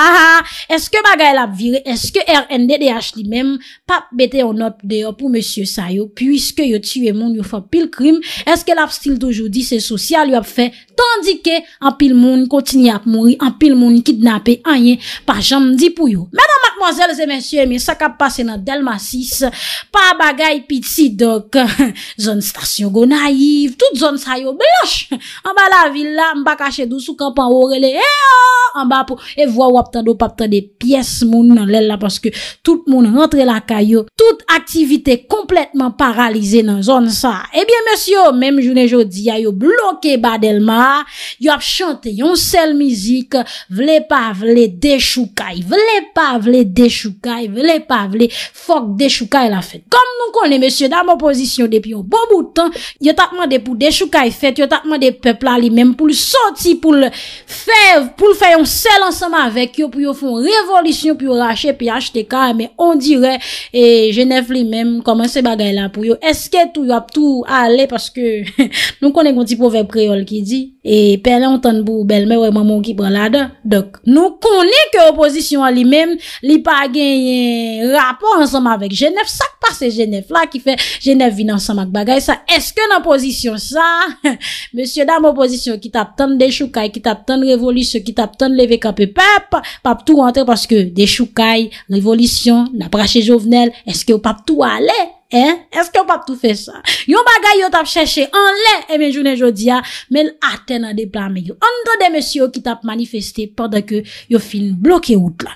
eske bagay la ap vire, eske RNDDH li mem pap bete o not deyo pou monsye sayo, pwiske yo tue moun yo fap pil krim, eske la ap stil toujou di se sosial yo ap fè tandike an pil moun kontini ap mouri, an pil moun kidnapè, an yon pa janm di pou yon. Mèdan mèk mozèl zè mèsyò, mè sak ap pase nan Delma 6, pa bagay piti dok, zon stasyon go naiv, tout zon sa yon blosch, an ba la villa, mba kache dousou kampan ou rele, eo, eh oh! an ba pou, e vwa wap tan do pap tan de piyes moun nan lèl la, paske tout moun rentre la kayo, tout aktivite kompletman paralize nan zon sa. Ebyen eh mèsyò, mèm jounen jodi, a yon bloke ba Delma, yon ap chante yon sel mizik, vle pa vle de choukaye. Vle pa vle de choukaye. Vle pa vle fok de choukaye la fèt. Kom nou konen mè sè dan mò pozisyon depi yon bo moutan yon takman de pou de choukaye fèt yon takman de pepla li mèm pou l'soti pou l'fèv pou l'fèyon sel ansama avèk yo pou yon foun revolisyon pou yon rachè pi achete kare mè on dire et jenèf li mèm koman se bagay la pou yon. Eske tou yon ap tou alè paske nou konen kon ti pou vè preol ki di et penè yon tan bou bel mè wè maman ki pralade. Dok nou kon Moun li ke oposisyon an li men, li pa gen rapor an soma vek jenef, sak pa se jenef la ki fe jenef vin an somak bagay sa. Eske nan posisyon sa, monsye dam oposisyon ki tap ton de choukaye, ki tap ton revolisyon, ki tap ton leve kapepep, pap tou rentre paske de choukaye, revolisyon, naprache jovenel, eske ou pap tou ale? Hein? Est-ce qu'on pap tout fait ça? Yon bagay yo tap en an et lait et eh jounen jodia, men ate mais deplame yo. des de qui tap manifesté pendant que yo fin bloqué out là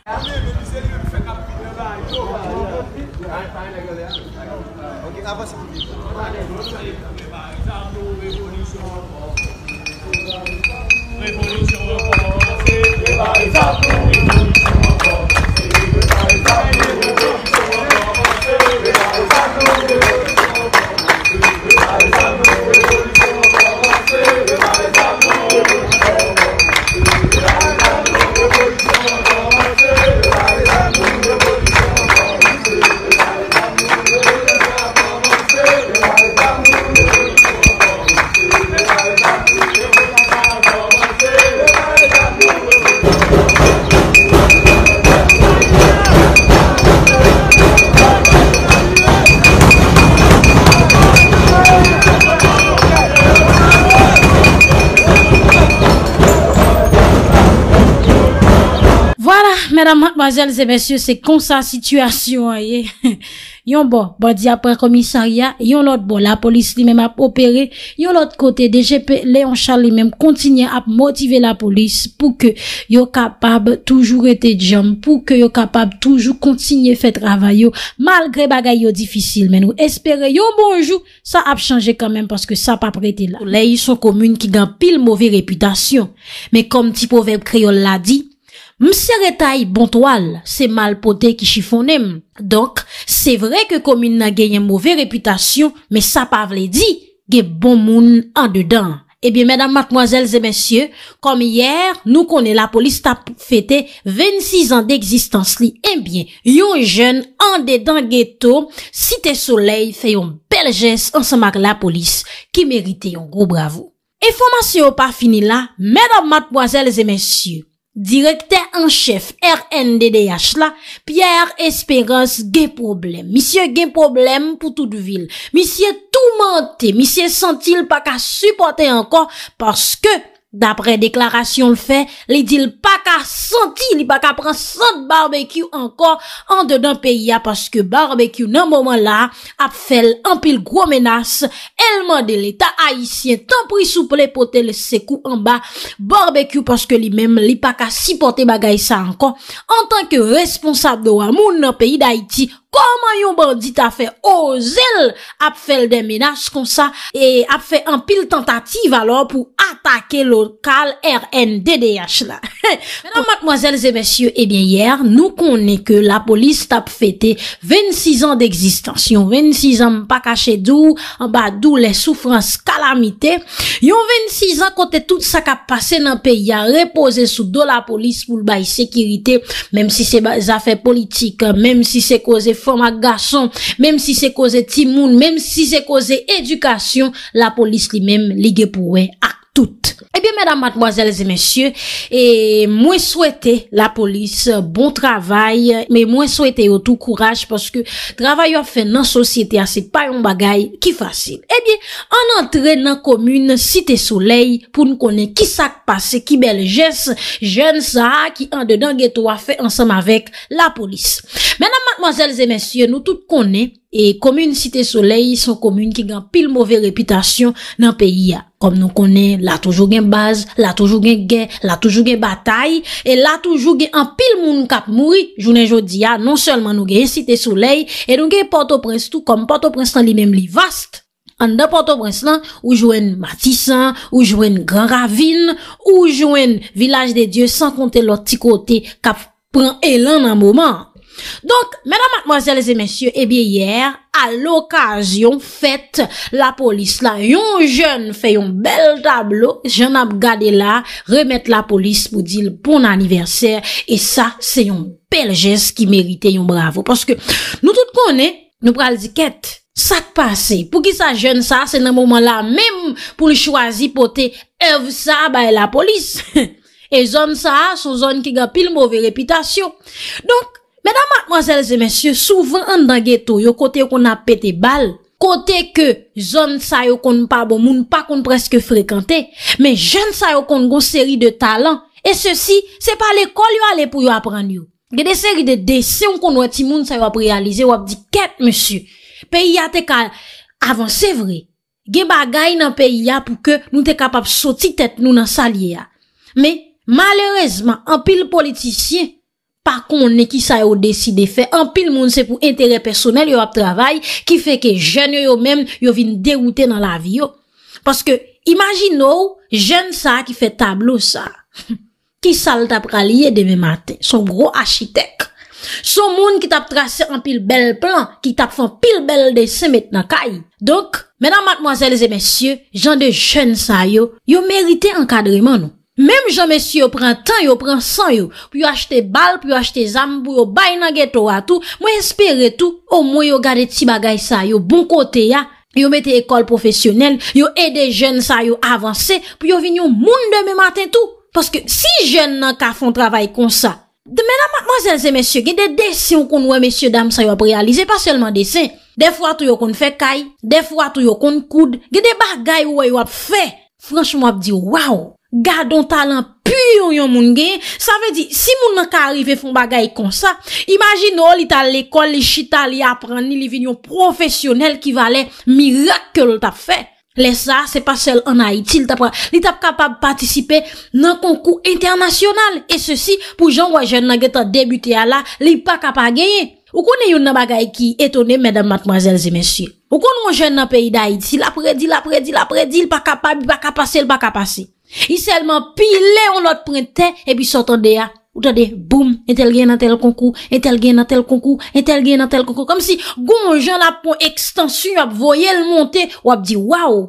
film Madame, mademoiselles et messieurs, c'est comme ça la situation. Yon bon, bon, di apres commissariat, yon l'autre bon, la police li mèm ap opérer, yon l'autre côté, DGP, Léon Charles li mèm continue ap motiver la police pou ke yon kapab toujou rete jam, pou ke yon kapab toujou continue fè travay yo, malgré bagay yo difisil, men ou espérer yon bonjou, sa ap chanje kan mèm paske sa ap ap rete la. Lè yon son komune ki gan pil mouvi repudasyon, men kom ti poveb kriol la di, Mse reta yi bon toal, se mal potè ki chifonem. Donk, se vre ke komin nan genyen mouve reputasyon, me sa pa vle di, gen bon moun an dedan. Ebyen, eh mèdam matmoazèl zè mèsyè, kom iyer, nou konè la polis ta fète 26 an deksistans li, ebyen, eh yon jen an dedan gen ton, si te soley fè yon bel jens ansamak la polis, ki merite yon gro bravo. E fòman se yo pa fini la, mèdam matmoazèl zè mèsyè, Direkte en chef RNDDH la, Pierre Esperance gen problem. Misye gen problem pou tout du vil. Misye tout mente. Misye sentil pa ka supporte anko paske... Dapre deklarasyon l fe, li di l paka santi, li paka pran sante barbekyou ankon an de nan peyi a Paske barbekyou nan mouman la ap fel an pil gro menas Elman de l eta haisyen tan pri souple potel se kou anba Barbekyou paske li menm li paka sipote bagay sa ankon An tanke responsab do amoun nan peyi da iti Koman yon bandit a fe o zel ap fel demenaj kon sa e ap fe an pil tentative alor pou atake lokal RNDDH la. Mè nan matmoazèl zè mèsyou, ebyen yèr, nou konè ke la polis tap fète 26 an d'eksistans. Yon 26 an pa kache d'ou, an ba d'ou lè soufrans kalamite. Yon 26 an kote tout sa ka pase nan peyi a repose sou do la polis pou l'bay sekirite, mèm si se zafè politik, mèm si se koze fòlite, femme à garçon, même si c'est causé timoun, même si c'est causé éducation, la police lui-même, ligue pour ouais. Et eh bien, mesdames, mademoiselles et messieurs, mwen souwete la polis, bon travay, mwen souwete yo tou kouraj, paske travay yo fe nan sosyete a se payon bagay ki fasil. Et bien, an antre nan komune, site souley, pou nou konen ki sak pase, ki bel jes, jen sa, ki an dedan geto a fe ansam avek la polis. Mesdames, mademoiselles et messieurs, nou tout konen, E komune site solei son komune ki gen pil mouve reputasyon nan peyi ya Kom nou kone, la toujou gen baz, la toujou gen gen, la toujou gen batay E la toujou gen an pil moun kap mouri Jounen jodi ya, non selman nou gen site solei E nou gen Port-au-Prestou kom Port-au-Prestan li menm li vast An da Port-au-Prestan, ou jwen Matisan, ou jwen Grand Ravine Ou jwen Vilaj de Dieu, san kontelot ti kote kap pren elan nan mouman Donc, mesdames, mademoiselles et messieurs Eh bien, hier, à l'occasion Fête la police Yon jeune fait yon bel tableau Je n'aime pas de la Remettre la police pour dire le bon anniversaire Et ça, c'est yon bel geste Qui méritait yon bravo Parce que, nous tout connait Nous prenons l'étiquette, ça te passe Pour qui ça jeûne ça, c'est le moment là même Pour le choisir pour te Oeuvre ça, bah la police Et zone ça, c'est zone qui a pile Mauve réputation, donc Madame, mademoiselles et messieurs, souvent en dan ghetto, yo kote yo kon ap pete bal, kote ke zon sa yo kon pa bon moun, pa kon preske frekante, men jen sa yo kon go seri de talan, e se si, se pa le kol yo ale pou yo ap ranyo. Ge de seri de desi yon kon wè ti moun sa yo ap realize, wè ap di ket, messieurs, peyi ya te kal avan, se vre, ge bagay nan peyi ya pou ke nou te kapap soti tet nou nan sali ya. Men, malerèzman, an pil politisyen, Par kon, ne ki sa yo deside fe, an pil moun se pou entere personel yo ap travay, ki fe ke jen yo yo men yo vin deroute nan la vi yo. Paske, imagino, jen sa ki fe tablo sa, ki sal tap kalye deme maten, son gro achitek. Son moun ki tap trase an pil bel plan, ki tap fan pil bel desi met nan kay. Donk, menan matmoazelze mesye, jan de jen sa yo, yo merite ankadreman yo. Mem janmè si yo pran tan, yo pran san yo. Pou yo achete bal, pou yo achete zambou, yo bay nan geto wa tou. Mwen espere tou, o mwen yo gade ti bagay sa yo, bon kote ya. Yo mette ekol profesyonel, yo ede jen sa yo avanse, pou yo vinyo moun demè matin tou. Paske si jen nan ka fon travay kon sa. Demè nan mwazèl zè mèsyo, gede dessin ou kon wè mèsyo dam sa yo ap realize, pa sèlman dessin. De fwa tou yo kon fè kaj, de fwa tou yo kon koud, gede bagay ou wè yo ap fè. Fransch mwen ap di waw. Ga don talan pu yon yon moun genye, sa ve di, si moun nan ka arrive fon bagay kon sa, imajin nou li ta l'ekol, li chita, li apran, ni li vin yon profesyonel ki valen, mirak ke lout ap fe. Le sa, se pa sel an Haiti, lout ap kapab patisipe nan konkou internasyonal. E se si, pou jan wajen nan geta debuté a la, lout ap kapab genye. Ou konen yon nan bagay ki etone, medan matmazel zemensye. Ou konen wajen nan peyi da Haiti, lout ap redi, lout ap redi, lout ap redi, lout ap kapab, lout ap kapase, lout ap kapase. I selman e pi le on lot prente, e bi sot an de ya Ou ta de, boum, entel gen nan tel konkou, entel gen nan tel konkou, entel gen nan tel konkou Kom si, goun jan la pon ekstansyon, yo ap voyel monte, yo ap di, waw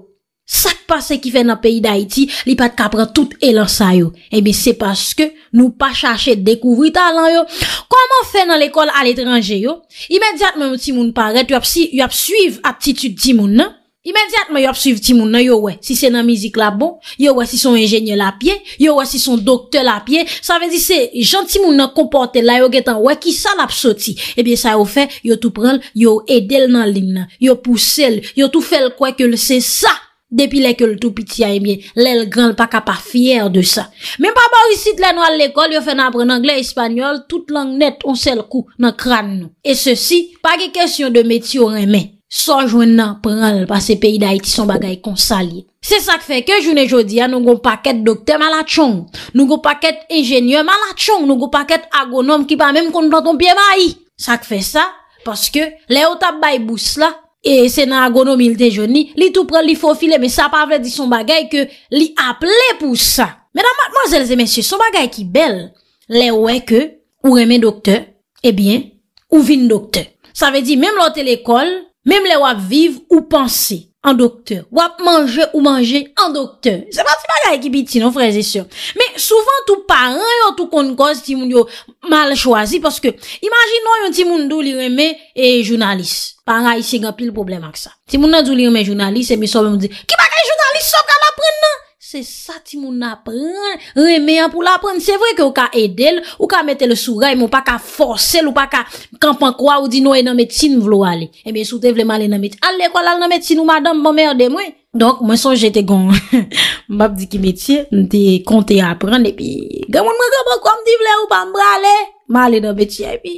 Sak pa se ki fe nan peyi da iti, li pat kapran tout elan sa yo Ebi se paske nou pa chache dekouvri talan yo Koman fe nan lekol al etranje yo? Imediatman moun ti moun paret, yo ap si, yo ap suiv aptitude ti moun nan Imenzyatman yo apsuiv ti moun nan yo wè, si se nan mizik la bon, yo wè si son enjenye la piè, yo wè si son dokte la piè, sa vè di se janti moun nan komporte la yo getan wè ki sa la psoti, ebyen sa yo fè, yo tou pranl, yo edel nan lin nan, yo poussel, yo tou fèl kwa ke lese sa, depi lè ke lè tou piti a emyen, lè lè granl pa ka pa fyer de sa. Men pa ba ou si tlen wè l'ekol, yo fè nan apren anglè, hispanyol, tout lang net on sel kou nan kran nou. E se si, pa ge kèsyon de meti ou remè. Sojwen nan pral pa se peyi da iti son bagay konsali. Se sak fe ke jounen jodi an nou goun paket dokte malachon. Nou goun paket enjenye malachon. Nou goun paket agonom ki pa menm kon ton pie mayi. Sak fe sa. Paske le ou tap baybous la. E se nan agonom il te jouni. Li tou pre li fofile. Me sa pa vre di son bagay ke li aple pou sa. Medan matman zelze mensyo. Son bagay ki bel. Le ou e ke ou remen dokte. E bien ou vin dokte. Sa ve di menm lo telekol. Mem le wap viv ou panse en dokteur Wap manje ou manje en dokteur Se pa ti bagay ki biti nou freze syon Me souvan tou paran yo tou kon koz ti moun yo mal chwazi Paske imajin nou yon ti moun do li reme e jounalist Paran yon si gen pil problem ak sa Ti moun nan do li reme jounalist e mi sobe moun di Ki bagay jounalist sobe ka la pren nan Se sa ti moun apren, reme an pou l'apren. Se vre ke ou ka edel, ou ka mette le sou ray, moun pa ka force l, ou pa ka kampan kwa ou di nou e nan metin vlo ale. E eh mi sou te vle malen nan metin. Ale kwa lal nan metin ou madame mou bon merde mwen. Donk mwen son jete gon, mab di ki metin, nte konti apren. E pi, gen moun mwen kwa mwen bon kwa mdi vle ou pa mbra ale. Malen nan metin e pi.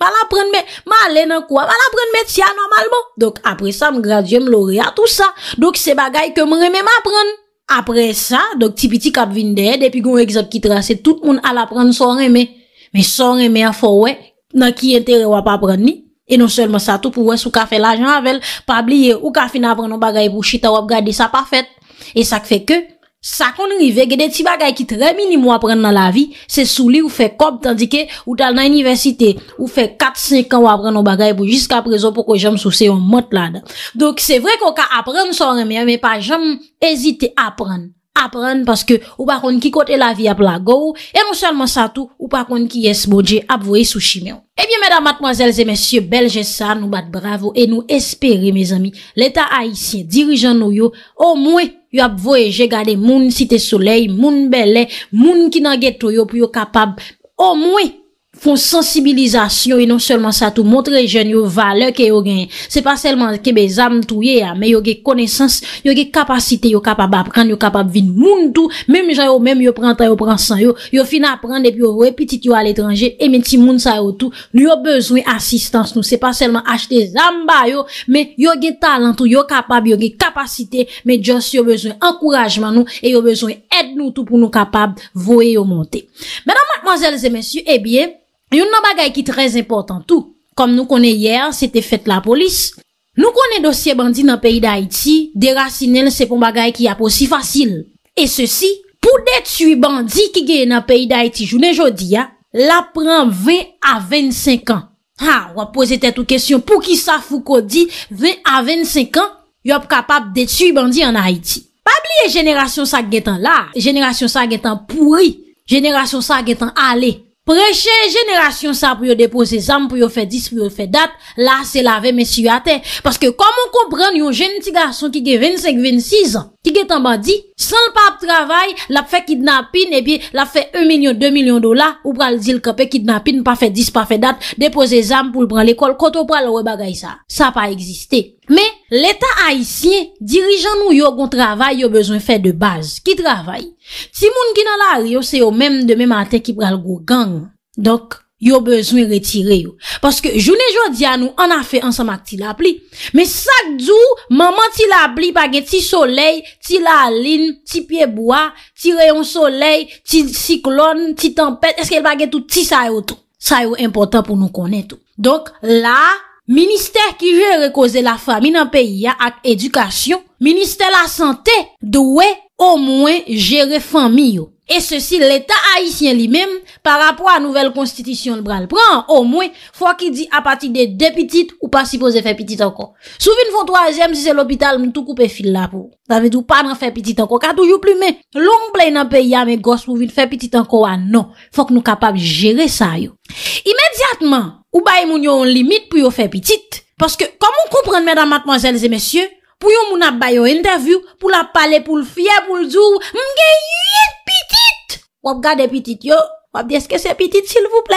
Pal apren men, malen nan kwa, malen apren metin an normal bon. Donk apre sa mgradye m lore a tout sa. Donk se bagay ke m reme m apren. apre sa, dok tipiti kap vinde, depi goun ekzap ki trase, tout moun al apren son reme, men son reme a fo we, nan ki entere wap apren ni, e non selman sa tou pou wes ou kafe la jan avel, pa bliye ou kafe nan apren nou bagay pou chita wap gade sa pa fet, e sak fe ke, Sa kon rive gede ti bagay ki tremini mou apren nan la vi, se sou li ou fe kop tandike ou tal nan universite ou fe 4-5 an ou apren nou bagay pou jiska prezon pou ko jom sou se yon mot la da. Donk se vre kon ka apren son reme, ame pa jom ezite apren. Apren paske ou pa kon ki kote la vi ap la gow, e nou salman sa tou ou pa kon ki yes bodje ap vwe sou shime. Ebyen eh medan matmazelze, mesye belgesa, nou bat bravo e nou espere, mes ami, l'eta haisyen dirijan nou yo, o mou e. Yo ap voyeje gade moun site soley, moun bele, moun ki nan geto yo pou yo kapab. O mwen! Fon sensibilizasyon E non selman sa tou Montre jen yo vale ke yo gen Se pa selman ke be zan tou ye Me yo gen konesans Yo gen kapasite Yo kapab apren Yo kapab vin moun tou Mem jan yo Mem yo pran tan Yo pran san yo Yo fin apren Depi yo repitit yo al etranje E men ti moun sa yo tou Yo bezwen asistans nou Se pa selman achete zan ba yo Me yo gen talantou Yo kapab Yo gen kapasite Me jons yo bezwen Enkourajman nou E yo bezwen Ed nou tou pou nou kapab Vouye yo monte Menan mademoiselles et messieurs eh Yon nan bagay ki trez importan tou Kom nou konen yer, se te fet la polis Nou konen dosye bandi nan peyi da Haiti De rasynel se pon bagay ki yapo si fasil E se si, pou detu bandi ki geye nan peyi da Haiti Jounen jodi ya, la pren 20 a 25 an Ha, wap pose te tou kesyon Pou ki sa fou ko di 20 a 25 an Yop kapap detu bandi an Haiti Pabli e jenerasyon sa getan la E jenerasyon sa getan pouri Jenerasyon sa getan ale Preche jenerasyon sa pou yo depose zan pou yo fe dis pou yo fe dat, la se lave mesyu ate. Paske komon kompran yon jeniti gason ki ge 25-26 an, ki ge tamba di, san l pa ap travay, l ap fe kidnapin e pi l ap fe 1 milyon, 2 milyon dola ou pral zil kape kidnapin, pa fe dis, pa fe dat, depose zan pou l pran l ekol koto pral ou e bagay sa. Sa pa egziste. Men, leta a isye, dirijan nou yo goun travay, yo bezwen fè de baz, ki travay. Ti moun ki nan la ryo, se yo mèm de mèm a te ki pral goun gang. Dok, yo bezwen retire yo. Paske, jounen joun diyan nou, an a fè ansamak ti la pli. Men, sak djou, maman ti la pli, page ti soley, ti laline, ti pieboua, ti rayon soley, ti siklon, ti tempèd, eske el page touti sa yo tou. Sa yo important pou nou konen tou. Dok, la... Ministèr ki jè rekoze la fami nan peyi ya ak edukasyon, Ministèr la sante dwe ou mwen jère fami yo. E se si l'état haïtien li mèm Par rapport a nouvel konstitisyon L'bral pran, ou mwen Fwa ki di a pati de depitit Ou pa si pou zè fe pitit anko Sou vin fwa 3èm zè l'hôpital Mwen tou koupe fil la pou La mèdou pa nan fe pitit anko Kadou jou plume Loun blè nan pe ya mè gos Mwen vin fe pitit anko anon Fwa ki nou kapab jere sa yo Imediatman Ou bay moun yo an limit Pou yo fe pitit Paske komon koupren Mèdam matmanjèl zè mèsyè Pou yo moun ap bay yo interview Pou la pale pou l'fie Pou l'd Wap gade pitit yo, wap de eske se pitit s'il vous plè.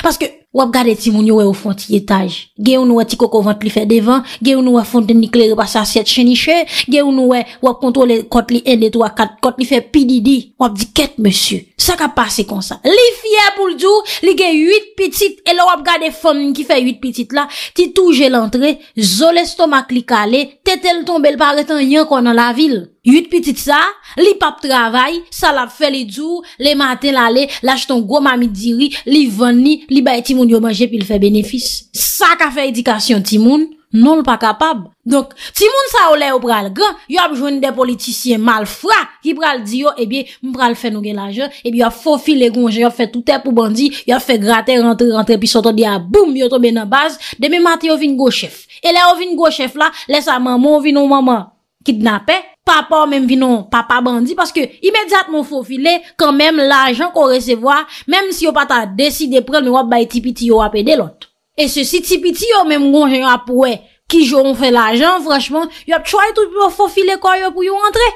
Paske wap gade timoun yo wè ou fonti etaj. Ge ou nou wè tiko kovant li fè devan, ge ou nou wè fonti nikle repasa set cheniche, ge ou nou wè wè kontole kont li en de to a kat, kont li fè pi di di. Wap di ket monsiou. Sak ap pase kon sa. Li fye pou l'dour, li gen yut pitit, e lor ap gade fon nin ki fe yut pitit la, ti touje l'antre, zole stomak li kale, tetel tombe l'paretan yon kon nan la vil. Yut pitit sa, li pap travay, salap fe l'dour, le maten l'ale, lache ton gwo mami diri, li veni, li baye timoun yo manje pi l'fe benefis. Sak ap fe edikasyon timoun, Non l pa kapab. Donk, ti moun sa ou lè ou pral gen, yo ap jouni de politisyen mal fra, ki pral di yo, ebi, eh m pral fen nou gen laje, ebi eh yo fofile gen, yo fe toutè pou bandi, yo fe grater, rentre, rentre, pi soto di a boum, yo tobe nan baz, de mi matè yo vin gochef. E lè yo vin gochef la, lè sa maman, yo vin nou maman kidnapè, papa ou men vin nou papa bandi, paske imediat moun fofile, kan men l ajan kon resevoa, menm si yo pata deside pral nou ap bay tipi ti yo ap edelot. E se si tipi ti yo mèm gongen apouè Ki joun fè l'ajan, franjman Yo ap choye tout pou fòfile kò yo pou yo rentre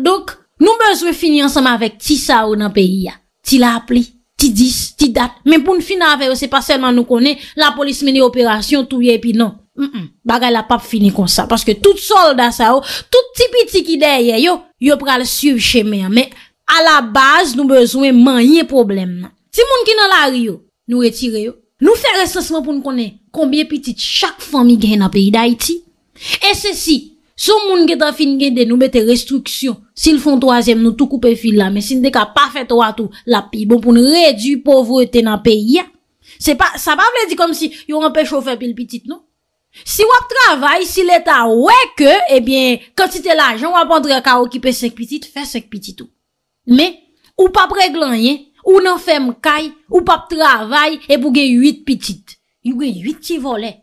Donk, nou bezwe fini ansam avèk Ti sa ou nan peyi ya Ti la apli, ti dis, ti dat Mèm pou nou fin avèk, se pa selman nou konè La polis meni operasyon, touye pi non Bagay la pap fini kon sa Paske tout sol dan sa ou Tout tipi ti ki deyye yo Yo pral sub chèmè A la baz nou bezwe manye problem nan Ti moun ki nan la riyo, nou retire yo Nou fè resesman pou nou konen konbyè pitit chak fami gen nan peyi da iti. E se si, sou moun gen ta fin gen den nou bete restriksyon, si l fon toazem nou tou koupe fil la, bon, men si n non? eh de ka pa fè toa tou la pi, bon pou nou redu povrote nan peyi ya. Se pa, sa pa vle di kom si yon wapè chow fè pil pitit nou. Si wap travay, si l etat wè ke, ebyen, kantite la, joun wapandre ka wakipè sek pitit, fè sek pitit ou. Me, ou pa preglan yen, Ou nan fèm kaj, ou pap travay, e bouge yuit pitit. Yuge yuit ti vole.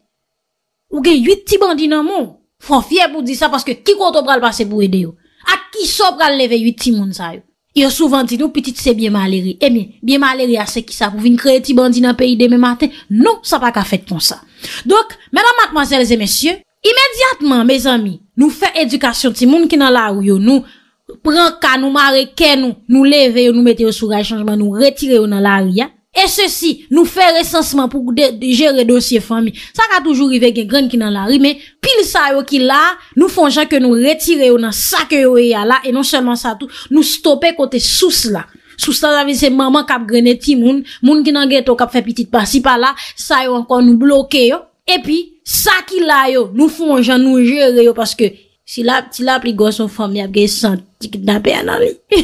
Yuge yuit ti bandi nan moun. Fon fie pou di sa, paske ki koto pral pase pou ede yo. A ki so pral leve yuit ti moun zay yo. Yo souvan di nou, pitit se biye maleri. Emi, biye maleri a se ki sa pou vin kreye ti bandi nan peyi deme maten. Nou, sa pa ka fet kon sa. Dok, mena matmazelze mesye, imediatman, me zami, nou fè edukasyon ti moun ki nan la ou yo nou, Pren ka nou mare ken nou, nou leve yo, nou mete yo sou rechangeman, nou retire yo nan lari ya. E se si, nou fè resansman pou gère dosye fami. Sa ka toujou rive gen gren ki nan lari, men pil sa yo ki la, nou fonjan ke nou retire yo nan sa ke yo e ya la. E non selman sa tou, nou stopè kote sous la. Sous ta ravise maman kap grenè ti moun, moun ki nan gèto kap fè piti pasi pa la, sa yo ankon nou bloke yo. E pi, sa ki la yo, nou fonjan nou gère yo paske... Si la pri gos ou fami ap ge san, dikid nan pe anan li.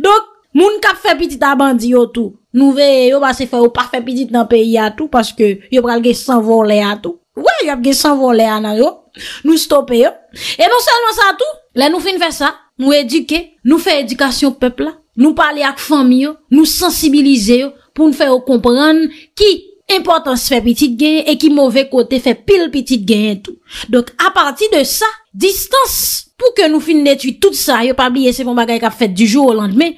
Donk, moun kap fe pitit abandi yo tou, nou ve yo bas se fe ou par fe pitit nan pe ya tou, paske yo pral ge san volen ya tou. Wè, yo ap ge san volen ya nan yo, nou stopen yo. E non selman sa tou, la nou fin fe sa, nou eduke, nou fe edukasyon pepla, nou pale ak fami yo, nou sensibilize yo, pou nou fe ou kompran ki importan se fe pitit gen, e ki mouve kote fe pil pitit gen. Donk, a parti de sa, distans pou ke nou fin netwi tout sa, yo pabliye se fon bagay kap fet du jo ou landme,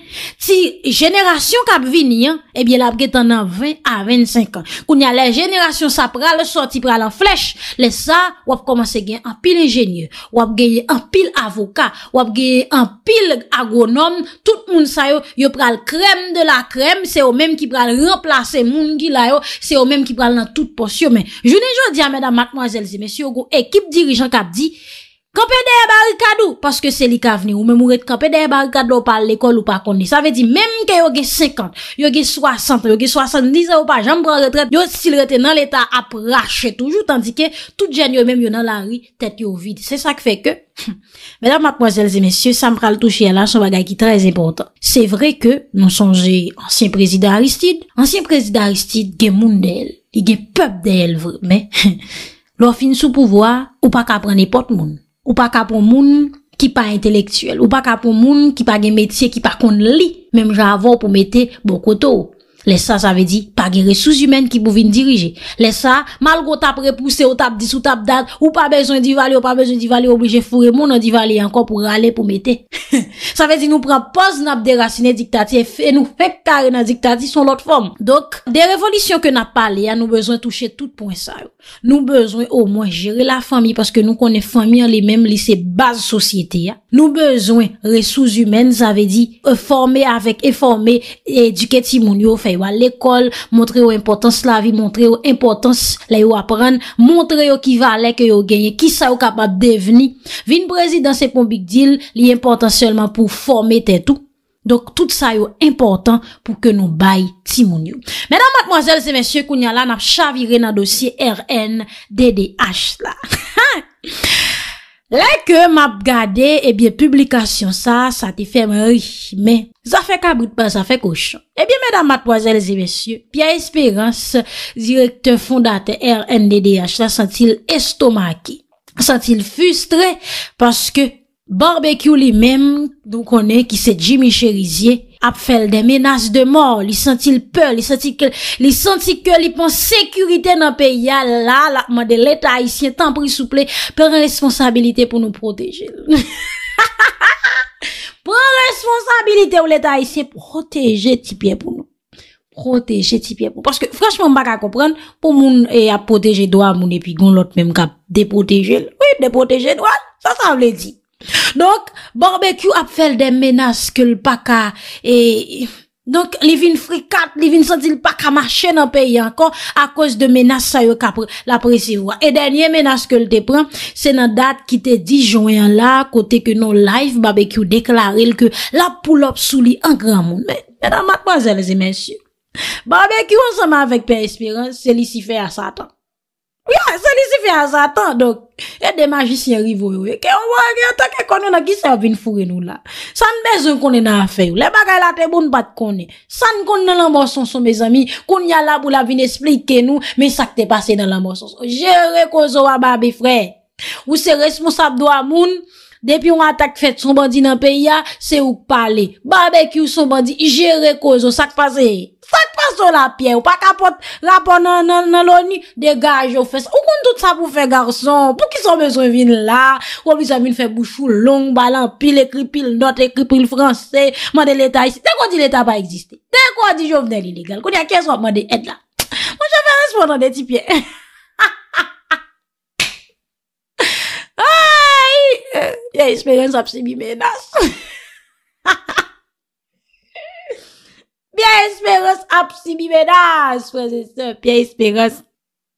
ti jenerasyon kap vini, ebyen eh la ap ge tan nan 20 a 25 an. Koun ya la jenerasyon sa pra, le sot ti pral an flech, le sa wap komanse gen an pil enjenye, wap ge en pil avoka, wap ge en pil agonom, tout moun sa yo, yo pral krem de la krem, se yo menm ki pral remplase moun ki la yo, se yo menm ki pral nan tout posyo men. Jounen joun diya, ekip dirijan kap di, Kampen deye barikadou, paske se li ka vni, ou men mouret kampen deye barikadou pa l'ekol ou pa kondi. Sa ve di, menm ke yo ge 50, yo ge 60, yo ge 70 ou pa janm bran retret, yo sil rete nan l'eta ap rache toujou, tandike tout jen yo menm yo nan la ri, tet yo vide. Se sa ke fe ke, mèdèm matmozèl zè mèsyè, sa m pral touche yè la, son bagay ki trez epotan. Se vre ke, nou sonje ansyen prezidè Aristide, ansyen prezidè Aristide ge moun de el, li ge pep de el vremen, lò fin sou pouvoa ou pa ka pran e pot moun. Ou pa kapon moun ki pa entelektuel, ou pa kapon moun ki pa gen metye ki pa kon li, menm jan avon pou mette bokoto ou. Lè sa, sa ve di, pa ge resouz humèn ki bouvin dirije. Lè sa, malgo tap repouse, ou tap dis, ou tap dat, ou pa bezon di vali, ou pa bezon di vali, oubrije fure, moun an di vali ankon pou rale pou mette. Sa ve di, nou pran poz nap derasine diktati, e nou fek tari nan diktati son lot form. Donk, de revolisyon ke nap pale, nou bezon touche tout pon sa yo. Nou bezon, ou mwen jere la fami, paske nou konen fami an li menm lise base sosyete ya. Nou bezon, resouz humèn, sa ve di, e euh, formé avèk, e formé, eduke yo a l'ekol, montre yo importans la vi montre yo importans la yo apren montre yo ki va alek yo genye ki sa yo kapat deveni vin brezidans sepon big deal li importans selman pou forme te tou dok tout sa yo importans pou ke nou bay timoun yo menan matmoazel semen sye kounya la nap chavire nan dosye R.N.D.D.H la ha ha Lè ke map gade, e bie publikasyon sa, sa te fè mè riche, mè. Za fè kabrit pa, za fè kouchon. E bie mèdam matboazèl zè mèsyè, Pia Esperance, direkte fondate RNDDH, sa sentil estomaki. Sentil fustre, paske barbekyou li mèm, donkone ki se Jimmy Cherizie. ap fel de menas de mor, li sentil pe, li senti ke li pon sekurite nan pe, ya la la, lakman de leta hisye tan pri souple, pren responsabilite pou nou proteje. Pre responsibility pou leta hisye, proteje ti pye pou nou. Proteje ti pye pou nou. Paske franchman baka kompren, pou moun ap eh, proteje doa moun epi, goun lot menm kap depoteje. Oui, depoteje doa, sa sa vle di. Donk, Barbekou ap fel den menas ke l'paka Donk, li vin frikat, li vin sentil paka ma chen an pe yankon A kos de menas sa yo kap la presi wak E denye menas ke l te pren, se nan dat ki te dijon yon la Kote ke non live, Barbekou deklaril ke la poulop souli an gran moun Men, menan matman zèl zè men syon Barbekou an seman vek pe espirans, se li si fe a satan Ya, se li si fe a satan, donk E de magis yon rivo yon e Ke yon wak yon tak yon konon A gisa yon vin fure nou la San bezon konon nan afer Le bagay la te bon bat konon San konon nan la monsonson me zami Konon yon la pou la vin esplike nou Men sak te pase nan la monsonson Je rekozo a babi fre Ou se responsab do a moun Depi yon atak fèt sombandi nan peya, se ouk pale. Barbeky ou sombandi, jere kozo, sak pase. Sak pase ou la piè, ou pa kapote, la pon nan loni, degaj ou fès. Ou kon tout sa pou fè garçon, pou ki son bezon vin la. Ou obi sa vin fè bouchou, long, balan, pil ekri, pil not, ekri, pil fransè, man de leta isi. Dè kon di leta pa eksiste, dè kon di jo vnen ilegal, kon ya kè so ap man de ed la. Mwen jè fè respon nan de ti piè. Pye esperans ap si mi menas. Pye esperans ap si mi menas. Pye esperans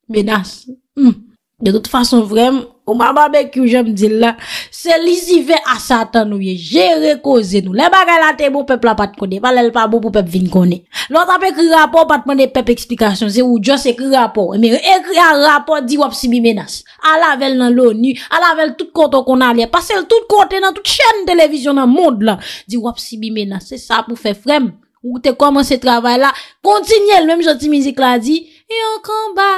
menas. Hmm. De tout fason vrem, ou mababè ki ou jèm di la, se li zive asatan nou ye, jè rekoze nou. Le bagay la te bo pep la pat kone, pale l pa bo bo pep vin kone. Lò ta pekri rapor pat mwen de pep eksplikasyon, zè ou jòs ekri rapor. Eme, ekri an rapor, di wap si bi menas. A lavel nan lò ni, a lavel tout koton konan li, a pasel tout koton nan tout chèn televizyon nan moun la. Di wap si bi menas, se sa pou fe frem. Ou te koman se travay la, kontinye lèm joti mizik la, di... Yon komba,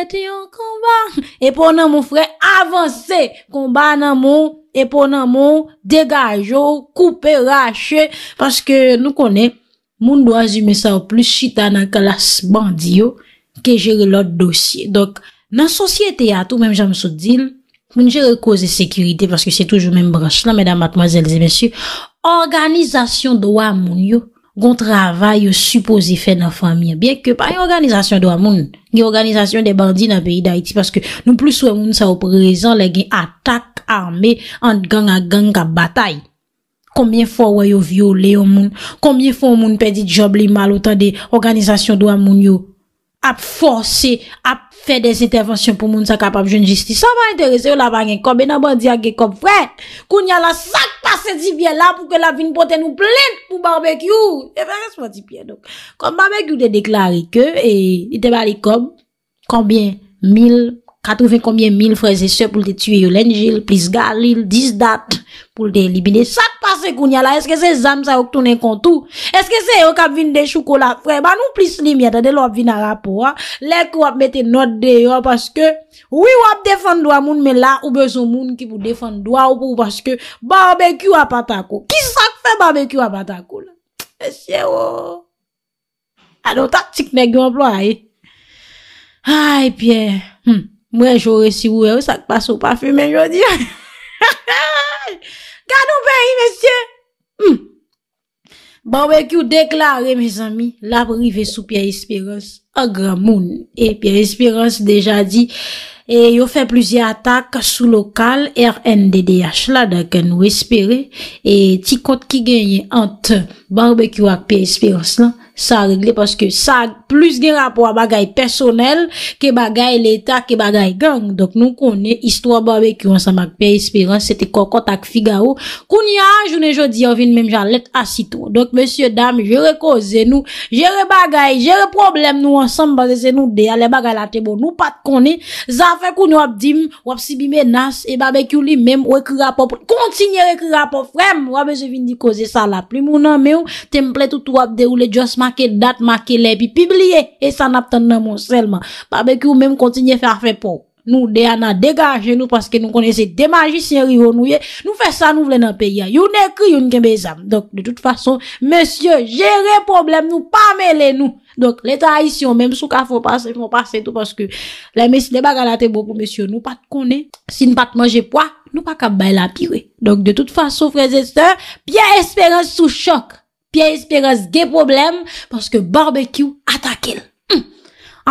et yon komba. Epo nan moun fre avanse, komba nan moun, epo nan moun, degajo, koupe, rache. Paske nou konen, moun do azime sa ou plis chita nan kalas bandi yo, ke jere lot dosye. Dok, nan sosyete ya tou, menm jame sou din, moun jere koze sekurite, paske se toujou menm branj la, menm dan matmazelze, menm syo, organizasyon dowa moun yo, Gon travay yo supose fe nan famye. Bien ke pa yon organizasyon do amoun. Yon organizasyon de bandi nan peyi da iti. Paske nou plus yo amoun sa yo prezen le gen atak arme an gang a gang ka batay. Komin fwa wè yo viole yo amoun. Komin fwa yo amoun pedi job li mal o tan de organizasyon do amoun yo. ap fòrse, ap fè des intervensyon pou moun sa kapap joun jistis. Sa man entereze ou la bagen kob, e nan man diya ge kob fre, koun yal la sak pasè di vye la pou ke la vin pote nou plèd pou barbekyou. E fè resman di pye. Kob barbekyou de deklari ke, e ite bali kob, kombien, 1000, Katouven koumye mil freze se pou lte tue yo lenjil, plis galil, dis dat pou lte elibine. Sa te pase kounya la, eske se zam sa yo ktounen kontou? Eske se yo kap vin de choukola fre? Ban nou plis li mi atade lo ap vin a rap ou a? Lèk ou ap mette not de yo ap aske? Ou ou ap defan do a moun men la ou bezon moun ki pou defan do a ou pou ap aske? Barbeky ou ap atako? Ki sa te fe barbeky ou ap atako la? E eh, sè ou? A nou tak tik nek yon plou a e? Ay Pierre, hmpf. moi j'aurais si wè ou ça passe parfum mais je dis ou peyi, monsieur? Mm. Barbecue déclaré, mes amis, la prive sous Pierre Espérance. un grand monde. Et Pierre Espérance déjà dit... e yo fe pluzi atak sou lokal RNDDH la da gen nou espere e ti kont ki genye ant barbekou ak pe espere sa regle paske sa plus genye rapwa bagay personel ke bagay letak ke bagay gang nou konye istwa barbekou ansamak pe espere se te koko tak figaro kounye a jounen jodi avin menm jan let asito donk monsye dam jere kozen nou jere bagay jere problem nou ansam bagay zen nou de ale bagay la tebo nou pat konye za Fèkou nou ap dim, wap si bime nas, e babèkou li mèm wèk ràpòp, kontinye wèk ràpòp frèm, wèm jè vin di koze sa la. Plimou nan mèw, temple tout wap deroule, jòs make dat, make le, pi pibliye, e san ap tan nan mò selman. Babèkou mèm kontinye fè a fèpòp. Nou de an a degaje nou paske nou kone se demajise yon rio nou ye. Nou fe sa nou vle nan peya. Yon ekri yon gen bezam. Donk de tout fason. Monsye jere problem nou pa mele nou. Donk le traisyon menm sou ka fwo pase. Fwo pase tout paske. Le mesi deba gana te boku monsye. Nou pat kone. Sin pat manje pwa. Nou pa kab bay la pire. Donk de tout fason. Frèze et sa. Pia esperance sou chok. Pia esperance gen problem. Paske barbekyou atake. Hmm.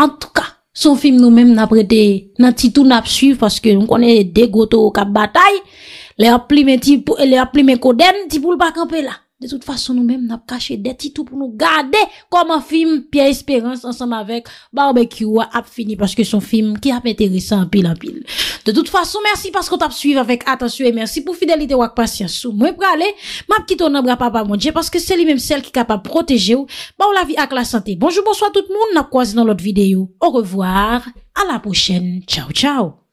En tout ka. Son film nou menm nan titou nap suiv paske nou konen degoto ou kap batay. Le ap pli men koden, ti pou l bak anpe la. De toute façon, nous-mêmes, n'a caché des titres pour nous garder comme un film Pierre Espérance ensemble avec Barbecue a fini parce que son film qui a intéressant en pile à pile. De toute façon, merci parce qu'on t'a suivi avec attention et merci pour fidélité ou patience. Moi, pour aller, m'a quitté remercie papa mon parce que c'est lui-même celle qui est capable de protéger ou, la vie avec la santé. Bonjour, bonsoir tout le monde. N'a croisé dans l'autre vidéo. Au revoir. À la prochaine. Ciao, ciao.